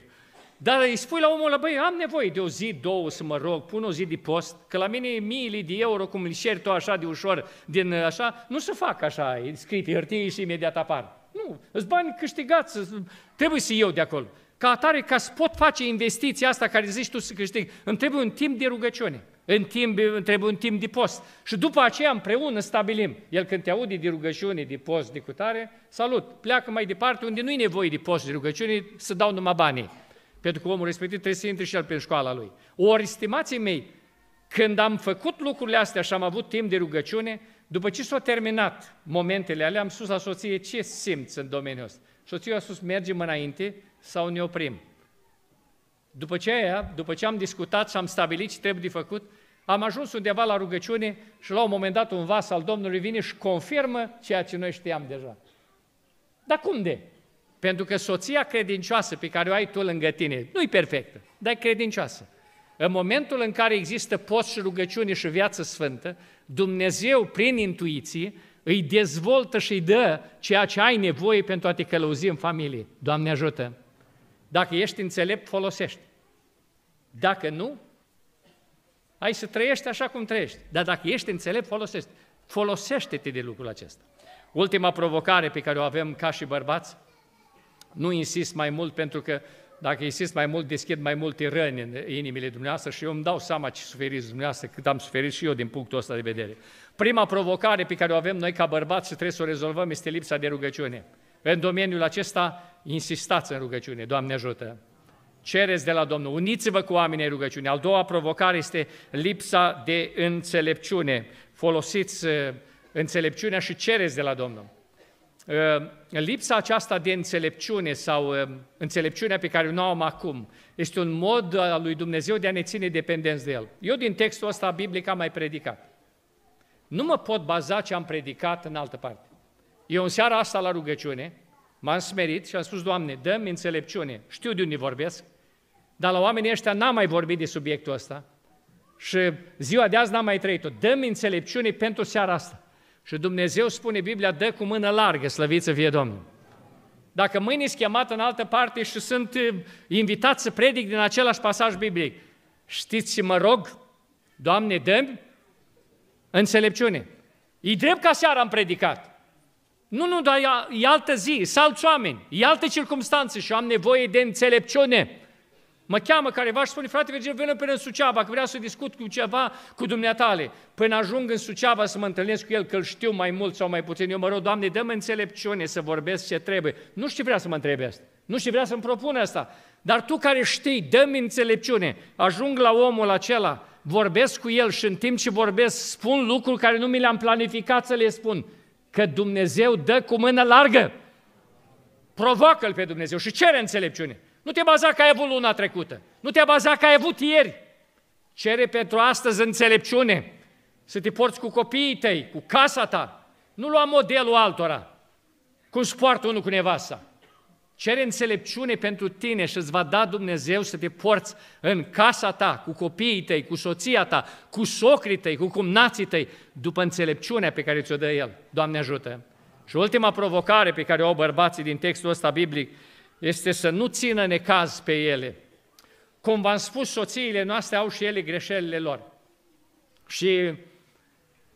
S1: Dar îi spui la omul ăla, băi, am nevoie de o zi, două să mă rog, pun o zi de post, că la mine mii de euro, cum îi șer tu așa de ușor, din ă, așa, nu se fac așa, e scris pe hârtie și imediat apar. Nu, îți bani câștigați, trebuie să iau de acolo. Ca atare, ca să pot face investiția asta care zici tu să câștig, îmi trebuie un timp de rugăciune, în timp, îmi trebuie un timp de post. Și după aceea împreună stabilim. El când te aude de rugăciune, de post, de cutare, salut, pleacă mai departe unde nu e nevoie de post, de rugăciune, să dau numai banii. Pentru că omul respectiv trebuie să intre și el prin școala lui. Ori, estimații mei, când am făcut lucrurile astea și am avut timp de rugăciune, după ce s-au terminat momentele alea, am spus la soție ce simți în domeniul ăsta. Soția a spus, mergem înainte sau ne oprim. După ce, aia, după ce am discutat și am stabilit ce trebuie de făcut, am ajuns undeva la rugăciune și la un moment dat un vas al Domnului vine și confirmă ceea ce noi știam deja. Dar cum de? Pentru că soția credincioasă pe care o ai tu lângă tine nu e perfectă, dar e credincioasă. În momentul în care există post și rugăciune și viață sfântă, Dumnezeu, prin intuiție, îi dezvoltă și îi dă ceea ce ai nevoie pentru a te călăuzi în familie. Doamne ajută! Dacă ești înțelept, folosești. Dacă nu, ai să trăiești așa cum trăiești. Dar dacă ești înțelept, folosești. Folosește-te de lucrul acesta. Ultima provocare pe care o avem ca și bărbați nu insist mai mult pentru că dacă insist mai mult, deschid mai multe răni în inimile dumneavoastră și eu îmi dau seama ce suferiți dumneavoastră, cât am suferit și eu din punctul ăsta de vedere. Prima provocare pe care o avem noi ca bărbați și trebuie să o rezolvăm este lipsa de rugăciune. În domeniul acesta, insistați în rugăciune, Doamne ajută! Cereți de la Domnul, uniți-vă cu oamenii rugăciune. Al doua provocare este lipsa de înțelepciune. Folosiți uh, înțelepciunea și cereți de la Domnul. Ă, lipsa aceasta de înțelepciune sau ă, înțelepciunea pe care nu o am acum este un mod al lui Dumnezeu de a ne ține dependenți de El. Eu din textul ăsta biblic am mai predicat. Nu mă pot baza ce am predicat în altă parte. Eu în seara asta la rugăciune m-am smerit și am spus, Doamne, dă-mi înțelepciune. Știu de unde vorbesc, dar la oamenii ăștia n-am mai vorbit de subiectul ăsta și ziua de azi n-am mai trăit-o. Dă-mi înțelepciune pentru seara asta. Și Dumnezeu spune, Biblia, dă cu mână largă, slăviți să fie Domnul. Dacă mâine ești chemat în altă parte și sunt eh, invitat să predic din același pasaj biblic, știți și mă rog, Doamne, dă înțelepciune. E drept ca seara am predicat. Nu, nu, dar e altă zi, sunt alți oameni, e alte circunstanțe și am nevoie de înțelepciune. Mă cheamă careva și spune, frate Virgil, vină până în Suceava, că vreau să discut cu ceva cu dumneatale. Până ajung în Suceava să mă întâlnesc cu el, că îl știu mai mult sau mai puțin. Eu mă rog, Doamne, dă-mi înțelepciune să vorbesc ce trebuie. Nu știu ce vrea să mă întrebe asta. Nu știu ce vrea să-mi propună asta. Dar tu care știi, dă-mi înțelepciune. Ajung la omul acela, vorbesc cu el și în timp ce vorbesc spun lucruri care nu mi le-am planificat să le spun. Că Dumnezeu dă cu mână largă. Provoacă-l pe Dumnezeu și cere înțelepciune. Nu te baza că ai avut luna trecută. Nu te baza că ai avut ieri. Cere pentru astăzi înțelepciune. Să te porți cu copiii tăi, cu casa ta. Nu lua modelul altora. Cum spoartă unul cu nevasta. Cere înțelepciune pentru tine și îți va da Dumnezeu să te porți în casa ta, cu copiii tăi, cu soția ta, cu socrii tăi, cu cumnații tăi, după înțelepciunea pe care ți-o dă El. Doamne ajută! Și ultima provocare pe care o au bărbații din textul ăsta biblic este să nu țină necaz pe ele. Cum v-am spus, soțiile noastre au și ele greșelile lor. Și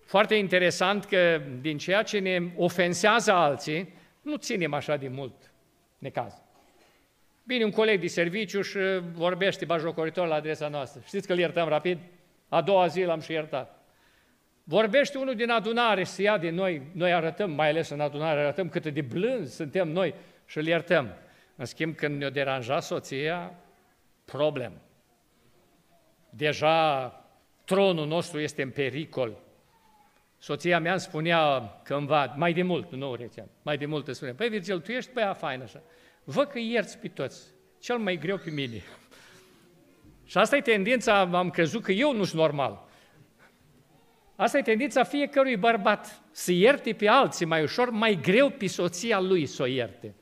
S1: foarte interesant că din ceea ce ne ofensează alții, nu ținem așa de mult necaz. Vine un coleg de serviciu și vorbește bajocoritor la adresa noastră. Știți că îl iertăm rapid? A doua zi l-am și iertat. Vorbește unul din adunare să ia de noi, noi arătăm, mai ales în adunare, arătăm cât de blânzi suntem noi și îl iertăm. În schimb, când ne-o deranja soția, problem. Deja tronul nostru este în pericol. Soția mea îmi spunea cândva, mai de mult, nu rețeam, mai de mult îmi spunea, păi Virgil, tu ești băia faină așa, vă că ierți pe toți, cel mai greu pe mine. Și asta e tendința, am crezut că eu nu sunt normal. Asta e tendința fiecărui bărbat, să ierte pe alții mai ușor, mai greu pe soția lui să o ierte.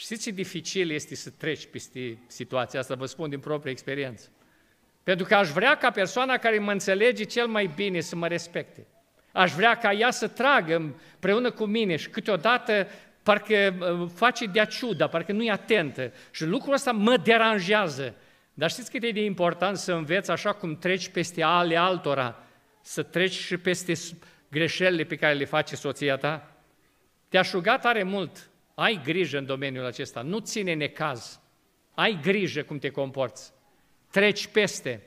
S1: Știți ce dificil este să treci peste situația asta, vă spun din proprie experiență. Pentru că aș vrea ca persoana care mă înțelege cel mai bine să mă respecte. Aș vrea ca ea să tragă împreună cu mine și câteodată parcă uh, face de-a ciuda, parcă nu e atentă. Și lucrul ăsta mă deranjează. Dar știți cât e de important să înveți așa cum treci peste ale altora, să treci și peste greșelile pe care le face soția ta? Te-aș ruga tare mult ai grijă în domeniul acesta, nu ține necaz. Ai grijă cum te comporți. Treci peste.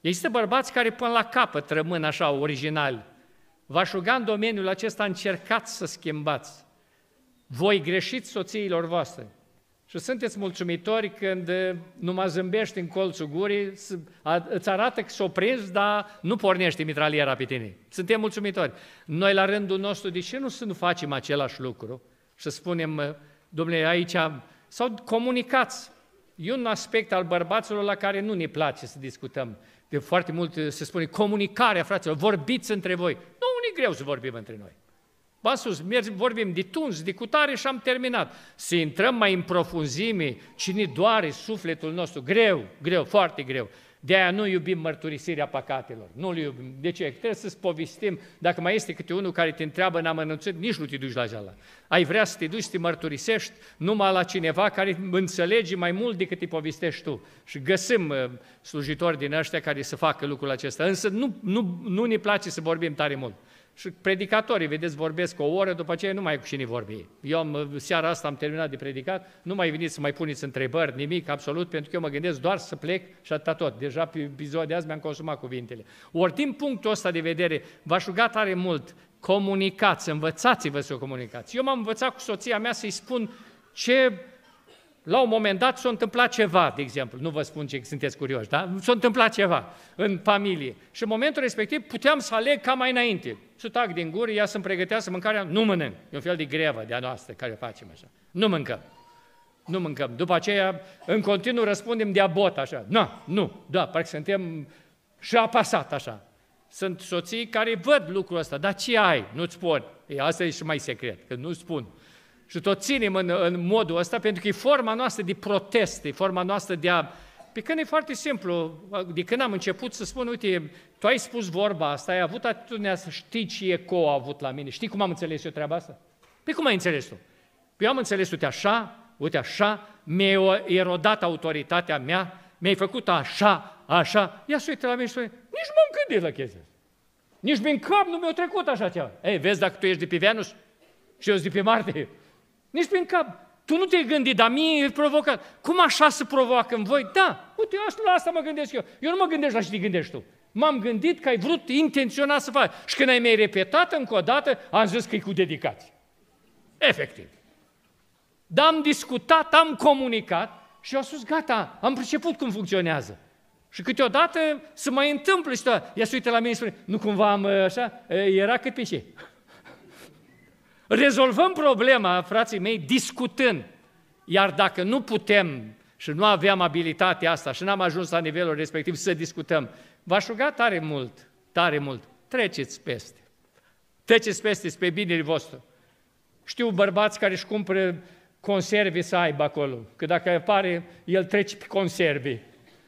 S1: Există bărbați care până la capăt rămân așa originali. V-aș ruga în domeniul acesta, încercați să schimbați. Voi greșiți soțiilor voastre. Și sunteți mulțumitori când eh, nu mă zâmbești în colțul gurii, îți arată că s-o prins, dar nu pornește mitraliera pe tine. Suntem mulțumitori. Noi, la rândul nostru, de ce nu să nu facem același lucru? să spunem, domnule, aici, sau comunicați. E un aspect al bărbaților la care nu ne place să discutăm. De foarte mult se spune comunicarea, fraților, vorbiți între voi. Nu, nu e greu să vorbim între noi. Ba sus, mergem, vorbim de tuns de cutare și am terminat. Să intrăm mai în profunzime, cine doare sufletul nostru, greu, greu, foarte greu. De aia nu iubim mărturisirea păcatelor. Nu l iubim. De ce? Trebuie să-ți povestim. Dacă mai este câte unul care te întreabă n-am anunțat, nici nu te duci la jala. Ai vrea să te duci să te mărturisești numai la cineva care înțelege mai mult decât te povestești tu. Și găsim uh, slujitori din ăștia care să facă lucrul acesta. Însă nu, nu, nu ne place să vorbim tare mult. Și predicatorii, vedeți, vorbesc o oră, după aceea nu mai cu cine vorbi. Eu am, seara asta am terminat de predicat, nu mai veniți să mai puneți întrebări, nimic, absolut, pentru că eu mă gândesc doar să plec și atât tot. Deja pe ziua de azi mi-am consumat cuvintele. Ori din punctul ăsta de vedere, v-aș ruga tare mult, comunicați, învățați-vă să comunicați. Eu m-am învățat cu soția mea să-i spun ce la un moment dat s-a întâmplat ceva, de exemplu, nu vă spun ce sunteți curioși, da? S-a întâmplat ceva în familie. Și în momentul respectiv puteam să aleg ca mai înainte. Să tac din gură, ea să-mi pregătească mâncarea, nu mănânc. E un fel de grevă de-a noastră care facem așa. Nu mâncăm. Nu mâncăm. După aceea, în continuu răspundem de abot, așa. Nu, nu, da, parcă suntem și apasat așa. Sunt soții care văd lucrul ăsta, dar ce ai? Nu-ți spun. E, asta e și mai secret, că nu spun. Și tot ținem în, în modul ăsta pentru că e forma noastră de protest, e forma noastră de a... Pe când e foarte simplu, de când am început să spun, uite, tu ai spus vorba asta, ai avut atitudinea să știi ce eco a avut la mine. Știi cum am înțeles eu treaba asta? Pe păi cum ai înțeles tu? Păi eu am înțeles, uite așa, uite așa, mi-ai erodat autoritatea mea, mi-ai făcut așa, așa. Ia să uite la mine și spune, nici m-am gândit la chestia Nici prin cap nu mi-a trecut așa ceva. Ei, vezi dacă tu ești de pe Venus și eu sunt de pe Marte. Nici prin cap. Tu nu te-ai gândit, dar mie e provocat. Cum așa se provoacă în voi? Da, uite, la asta mă gândesc eu. Eu nu mă gândesc la ce te gândești tu. M-am gândit că ai vrut intenționat să faci. Și când ai mai repetat încă o dată, am zis că e cu dedicație. Efectiv. Dar am discutat, am comunicat și au spus, gata, am priceput cum funcționează. Și câteodată se mai întâmplă și Ia să uite la mine și spune, nu cumva am așa, era cât pe ce. Rezolvăm problema, frații mei, discutând. Iar dacă nu putem și nu aveam abilitatea asta și n-am ajuns la nivelul respectiv să discutăm, v-aș ruga tare mult, tare mult, treceți peste. Treceți peste spre binele vostru. Știu bărbați care își cumpără conserve să aibă acolo, că dacă apare, el trece pe conserve,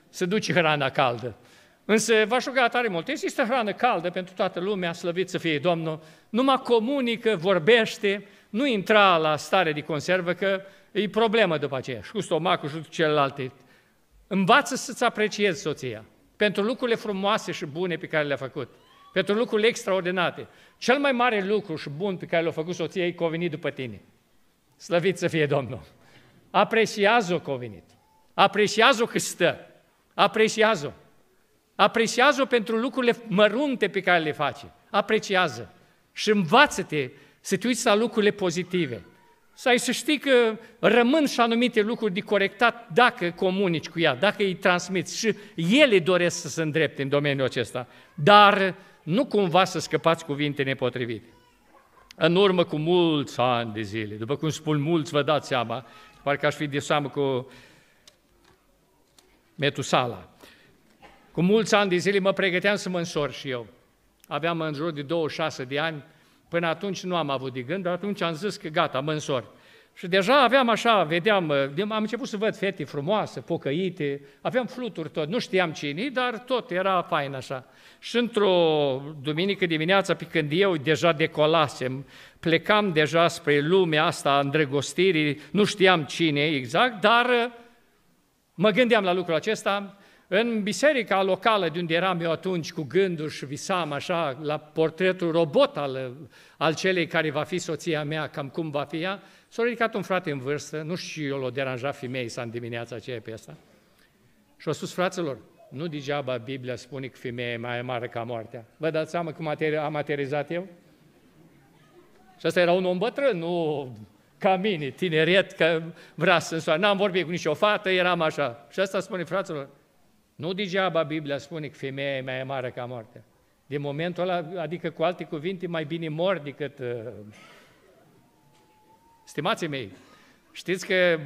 S1: se duce hrana caldă. Însă v-aș ruga tare mult, există hrană caldă pentru toată lumea, slăvit să fie Domnul, numai comunică, vorbește, nu intra la stare de conservă, că e problemă după aceea, și cu stomacul și cu celelalte. Învață să-ți apreciezi soția pentru lucrurile frumoase și bune pe care le-a făcut, pentru lucrurile extraordinate. Cel mai mare lucru și bun pe care l-a făcut soția e covenit după tine. Slăvit să fie Domnul! Apreciază-o covenit, apreciază-o că stă, apreciază-o apreciază-o pentru lucrurile mărunte pe care le face. Apreciază și învață-te să te uiți la lucrurile pozitive. Să ai să știi că rămân și anumite lucruri de corectat dacă comunici cu ea, dacă îi transmiți și ele doresc să se îndrepte în domeniul acesta. Dar nu cumva să scăpați cuvinte nepotrivite. În urmă cu mulți ani de zile, după cum spun mulți, vă dați seama, parcă aș fi de seamă cu Metusala, cu mulți ani de zile mă pregăteam să mă însor și eu. Aveam în jur de 26 de ani, până atunci nu am avut de gând, dar atunci am zis că gata, mă însor. Și deja aveam așa, vedeam, uh, am început să văd fete frumoase, pocăite, aveam fluturi tot, nu știam cine, dar tot era fain așa. Și într-o duminică dimineața, pe când eu deja decolasem, plecam deja spre lumea asta a îndrăgostirii, nu știam cine exact, dar uh, mă gândeam la lucrul acesta în biserica locală de unde eram eu atunci cu gândul și visam așa la portretul robot al, al celei care va fi soția mea, cam cum va fi ea, s-a ridicat un frate în vârstă, nu știu eu l-o deranja femeii să în dimineața aceea pe asta, și a spus, fraților, nu degeaba Biblia spune că femeia e mai mare ca moartea. Vă dați seama cum am aterizat eu? Și asta era un om bătrân, nu ca mine, tineret, că vrea să N-am vorbit cu nicio fată, eram așa. Și asta spune, fraților, nu degeaba Biblia spune că femeia e mai amară ca moartea. De momentul ăla, adică cu alte cuvinte, mai bine mor decât... Uh, stimații mei, știți că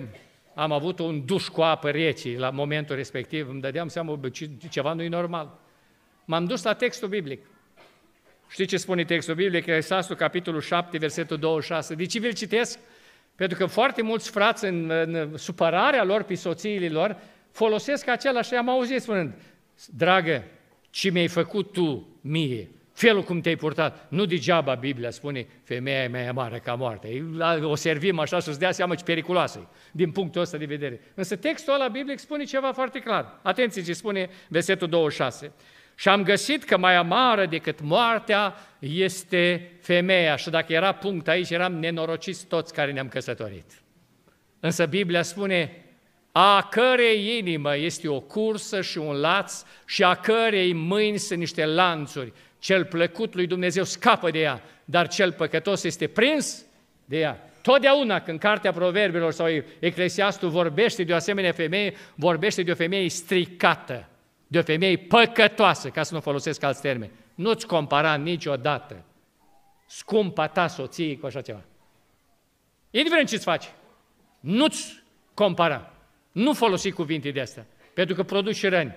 S1: am avut un duș cu apă rece la momentul respectiv, îmi dădeam seama că ceva nu e normal. M-am dus la textul biblic. Știți ce spune textul biblic? Esasul, capitolul 7, versetul 26. De ce vi-l citesc? Pentru că foarte mulți frați, în, în supărarea lor pe soțiile lor, folosesc același, am auzit spunând, dragă, ce mi-ai făcut tu mie, felul cum te-ai purtat. Nu degeaba Biblia spune, femeia mea mai mare ca moarte. O servim așa să-ți dea seama ce periculoasă din punctul ăsta de vedere. Însă textul ăla biblic spune ceva foarte clar. Atenție ce spune versetul 26. Și am găsit că mai amară decât moartea este femeia. Și dacă era punct aici, eram nenorociți toți care ne-am căsătorit. Însă Biblia spune, a cărei inimă este o cursă și un laț și a cărei mâini sunt niște lanțuri. Cel plăcut lui Dumnezeu scapă de ea, dar cel păcătos este prins de ea. Totdeauna când cartea proverbelor sau eclesiastul vorbește de o asemenea femeie, vorbește de o femeie stricată, de o femeie păcătoasă, ca să nu folosesc alți termeni. Nu-ți compara niciodată scumpa ta soție cu așa ceva. Indiferent ce-ți faci, nu-ți compara. Nu folosi cuvinte de astea, pentru că produci răni.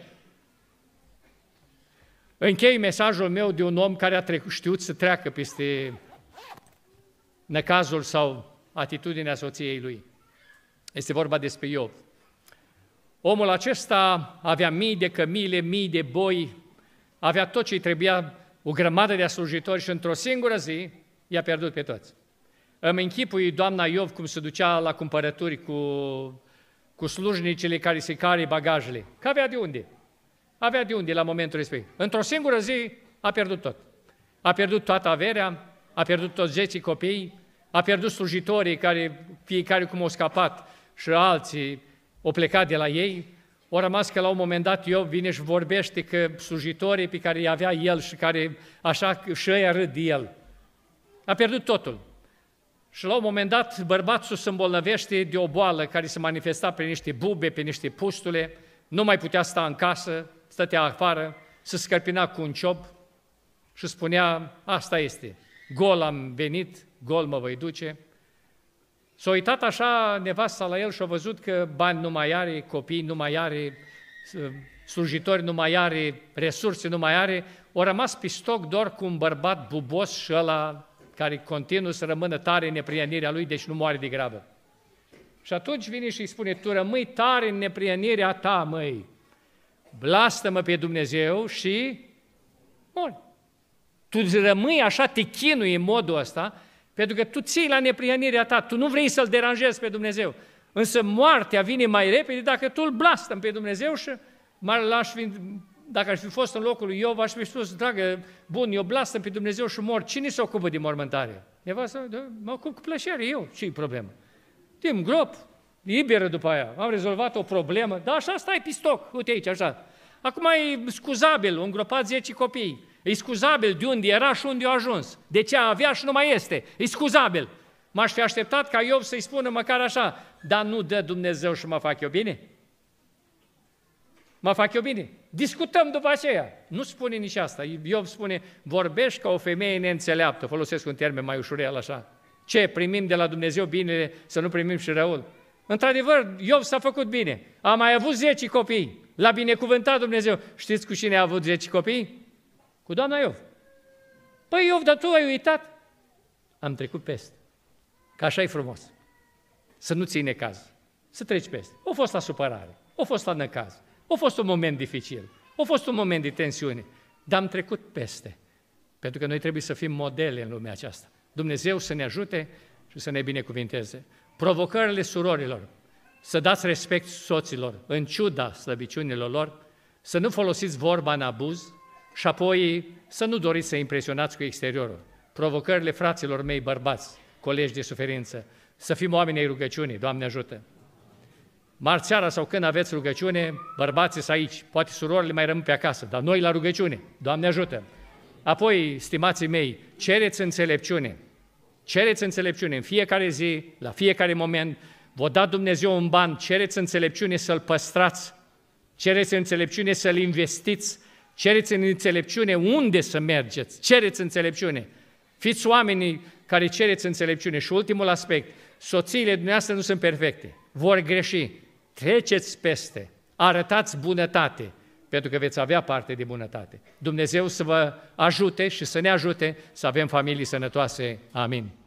S1: Închei mesajul meu de un om care a trecut, știut să treacă peste necazul sau atitudinea soției lui. Este vorba despre Iov. Omul acesta avea mii de cămile, mii de boi, avea tot ce trebuia, o grămadă de slujitori și într-o singură zi i-a pierdut pe toți. Îmi închipui doamna Iov cum se ducea la cumpărături cu cu slujnicile care se care bagajele. Că avea de unde. Avea de unde la momentul respectiv. Într-o singură zi a pierdut tot. A pierdut toată averea, a pierdut toți zeții copii, a pierdut slujitorii care, fiecare cum au scapat și alții au plecat de la ei, o rămas că la un moment dat eu vine și vorbește că slujitorii pe care i avea el și care așa și ăia râd de el. A pierdut totul. Și la un moment dat, bărbatul se îmbolnăvește de o boală care se manifesta pe niște bube, pe niște pustule, nu mai putea sta în casă, stătea afară, se scărpina cu un ciob și spunea, asta este, gol am venit, gol mă voi duce. S-a uitat așa nevasta la el și a văzut că bani nu mai are, copii nu mai are, slujitori nu mai are, resurse nu mai are, o rămas pistoc doar cu un bărbat bubos și ăla care continuă să rămână tare în neprienirea lui, deci nu moare de grabă. Și atunci vine și îi spune, tu rămâi tare în neprienirea ta, măi, blastă-mă pe Dumnezeu și mori. Tu rămâi așa, te chinui în modul ăsta, pentru că tu ții la neprienirea ta, tu nu vrei să-L deranjezi pe Dumnezeu. Însă moartea vine mai repede dacă tu îl blastăm pe Dumnezeu și mai lași dacă aș fi fost în locul lui Iov, aș fi spus, dragă, bun, eu blastem pe Dumnezeu și mor. Cine se ocupă de mormântare? Nevastă, da, mă ocup cu plăcere, eu. Ce-i problemă? Tim grop, liberă după aia. Am rezolvat o problemă. Dar așa stai pistoc, uite aici, așa. Acum e scuzabil, un îngropat 10 copii. E scuzabil de unde era și unde a ajuns. De ce avea și nu mai este. E scuzabil. M-aș fi așteptat ca Iov să-i spună măcar așa, dar nu dă Dumnezeu și mă fac eu bine? Mă fac eu bine? Discutăm după aceea. Nu spune nici asta. Iov spune, vorbești ca o femeie neînțeleaptă. Folosesc un termen mai ușurel așa. Ce, primim de la Dumnezeu binele, să nu primim și răul? Într-adevăr, Iov s-a făcut bine. A mai avut 10 copii. L-a binecuvântat Dumnezeu. Știți cu cine a avut 10 copii? Cu doamna Iov. Păi Iov, dar tu ai uitat? Am trecut peste. Ca așa e frumos. Să nu ține caz. Să treci peste. O fost la supărare. O fost la năcaz. A fost un moment dificil, a fost un moment de tensiune, dar am trecut peste. Pentru că noi trebuie să fim modele în lumea aceasta. Dumnezeu să ne ajute și să ne binecuvinteze. Provocările surorilor, să dați respect soților, în ciuda slăbiciunilor lor, să nu folosiți vorba în abuz și apoi să nu doriți să impresionați cu exteriorul. Provocările fraților mei bărbați, colegi de suferință, să fim oameni ai rugăciunii, Doamne ajută! marțiara sau când aveți rugăciune, bărbații să aici, poate surorile mai rămân pe acasă, dar noi la rugăciune, Doamne ajută! Apoi, stimații mei, cereți înțelepciune, cereți înțelepciune în fiecare zi, la fiecare moment, vă da Dumnezeu un ban, cereți înțelepciune să-l păstrați, cereți înțelepciune să-l investiți, cereți înțelepciune unde să mergeți, cereți înțelepciune. Fiți oamenii care cereți înțelepciune. Și ultimul aspect, soțiile dumneavoastră nu sunt perfecte, vor greși, Treceți peste, arătați bunătate, pentru că veți avea parte de bunătate. Dumnezeu să vă ajute și să ne ajute să avem familii sănătoase. Amin.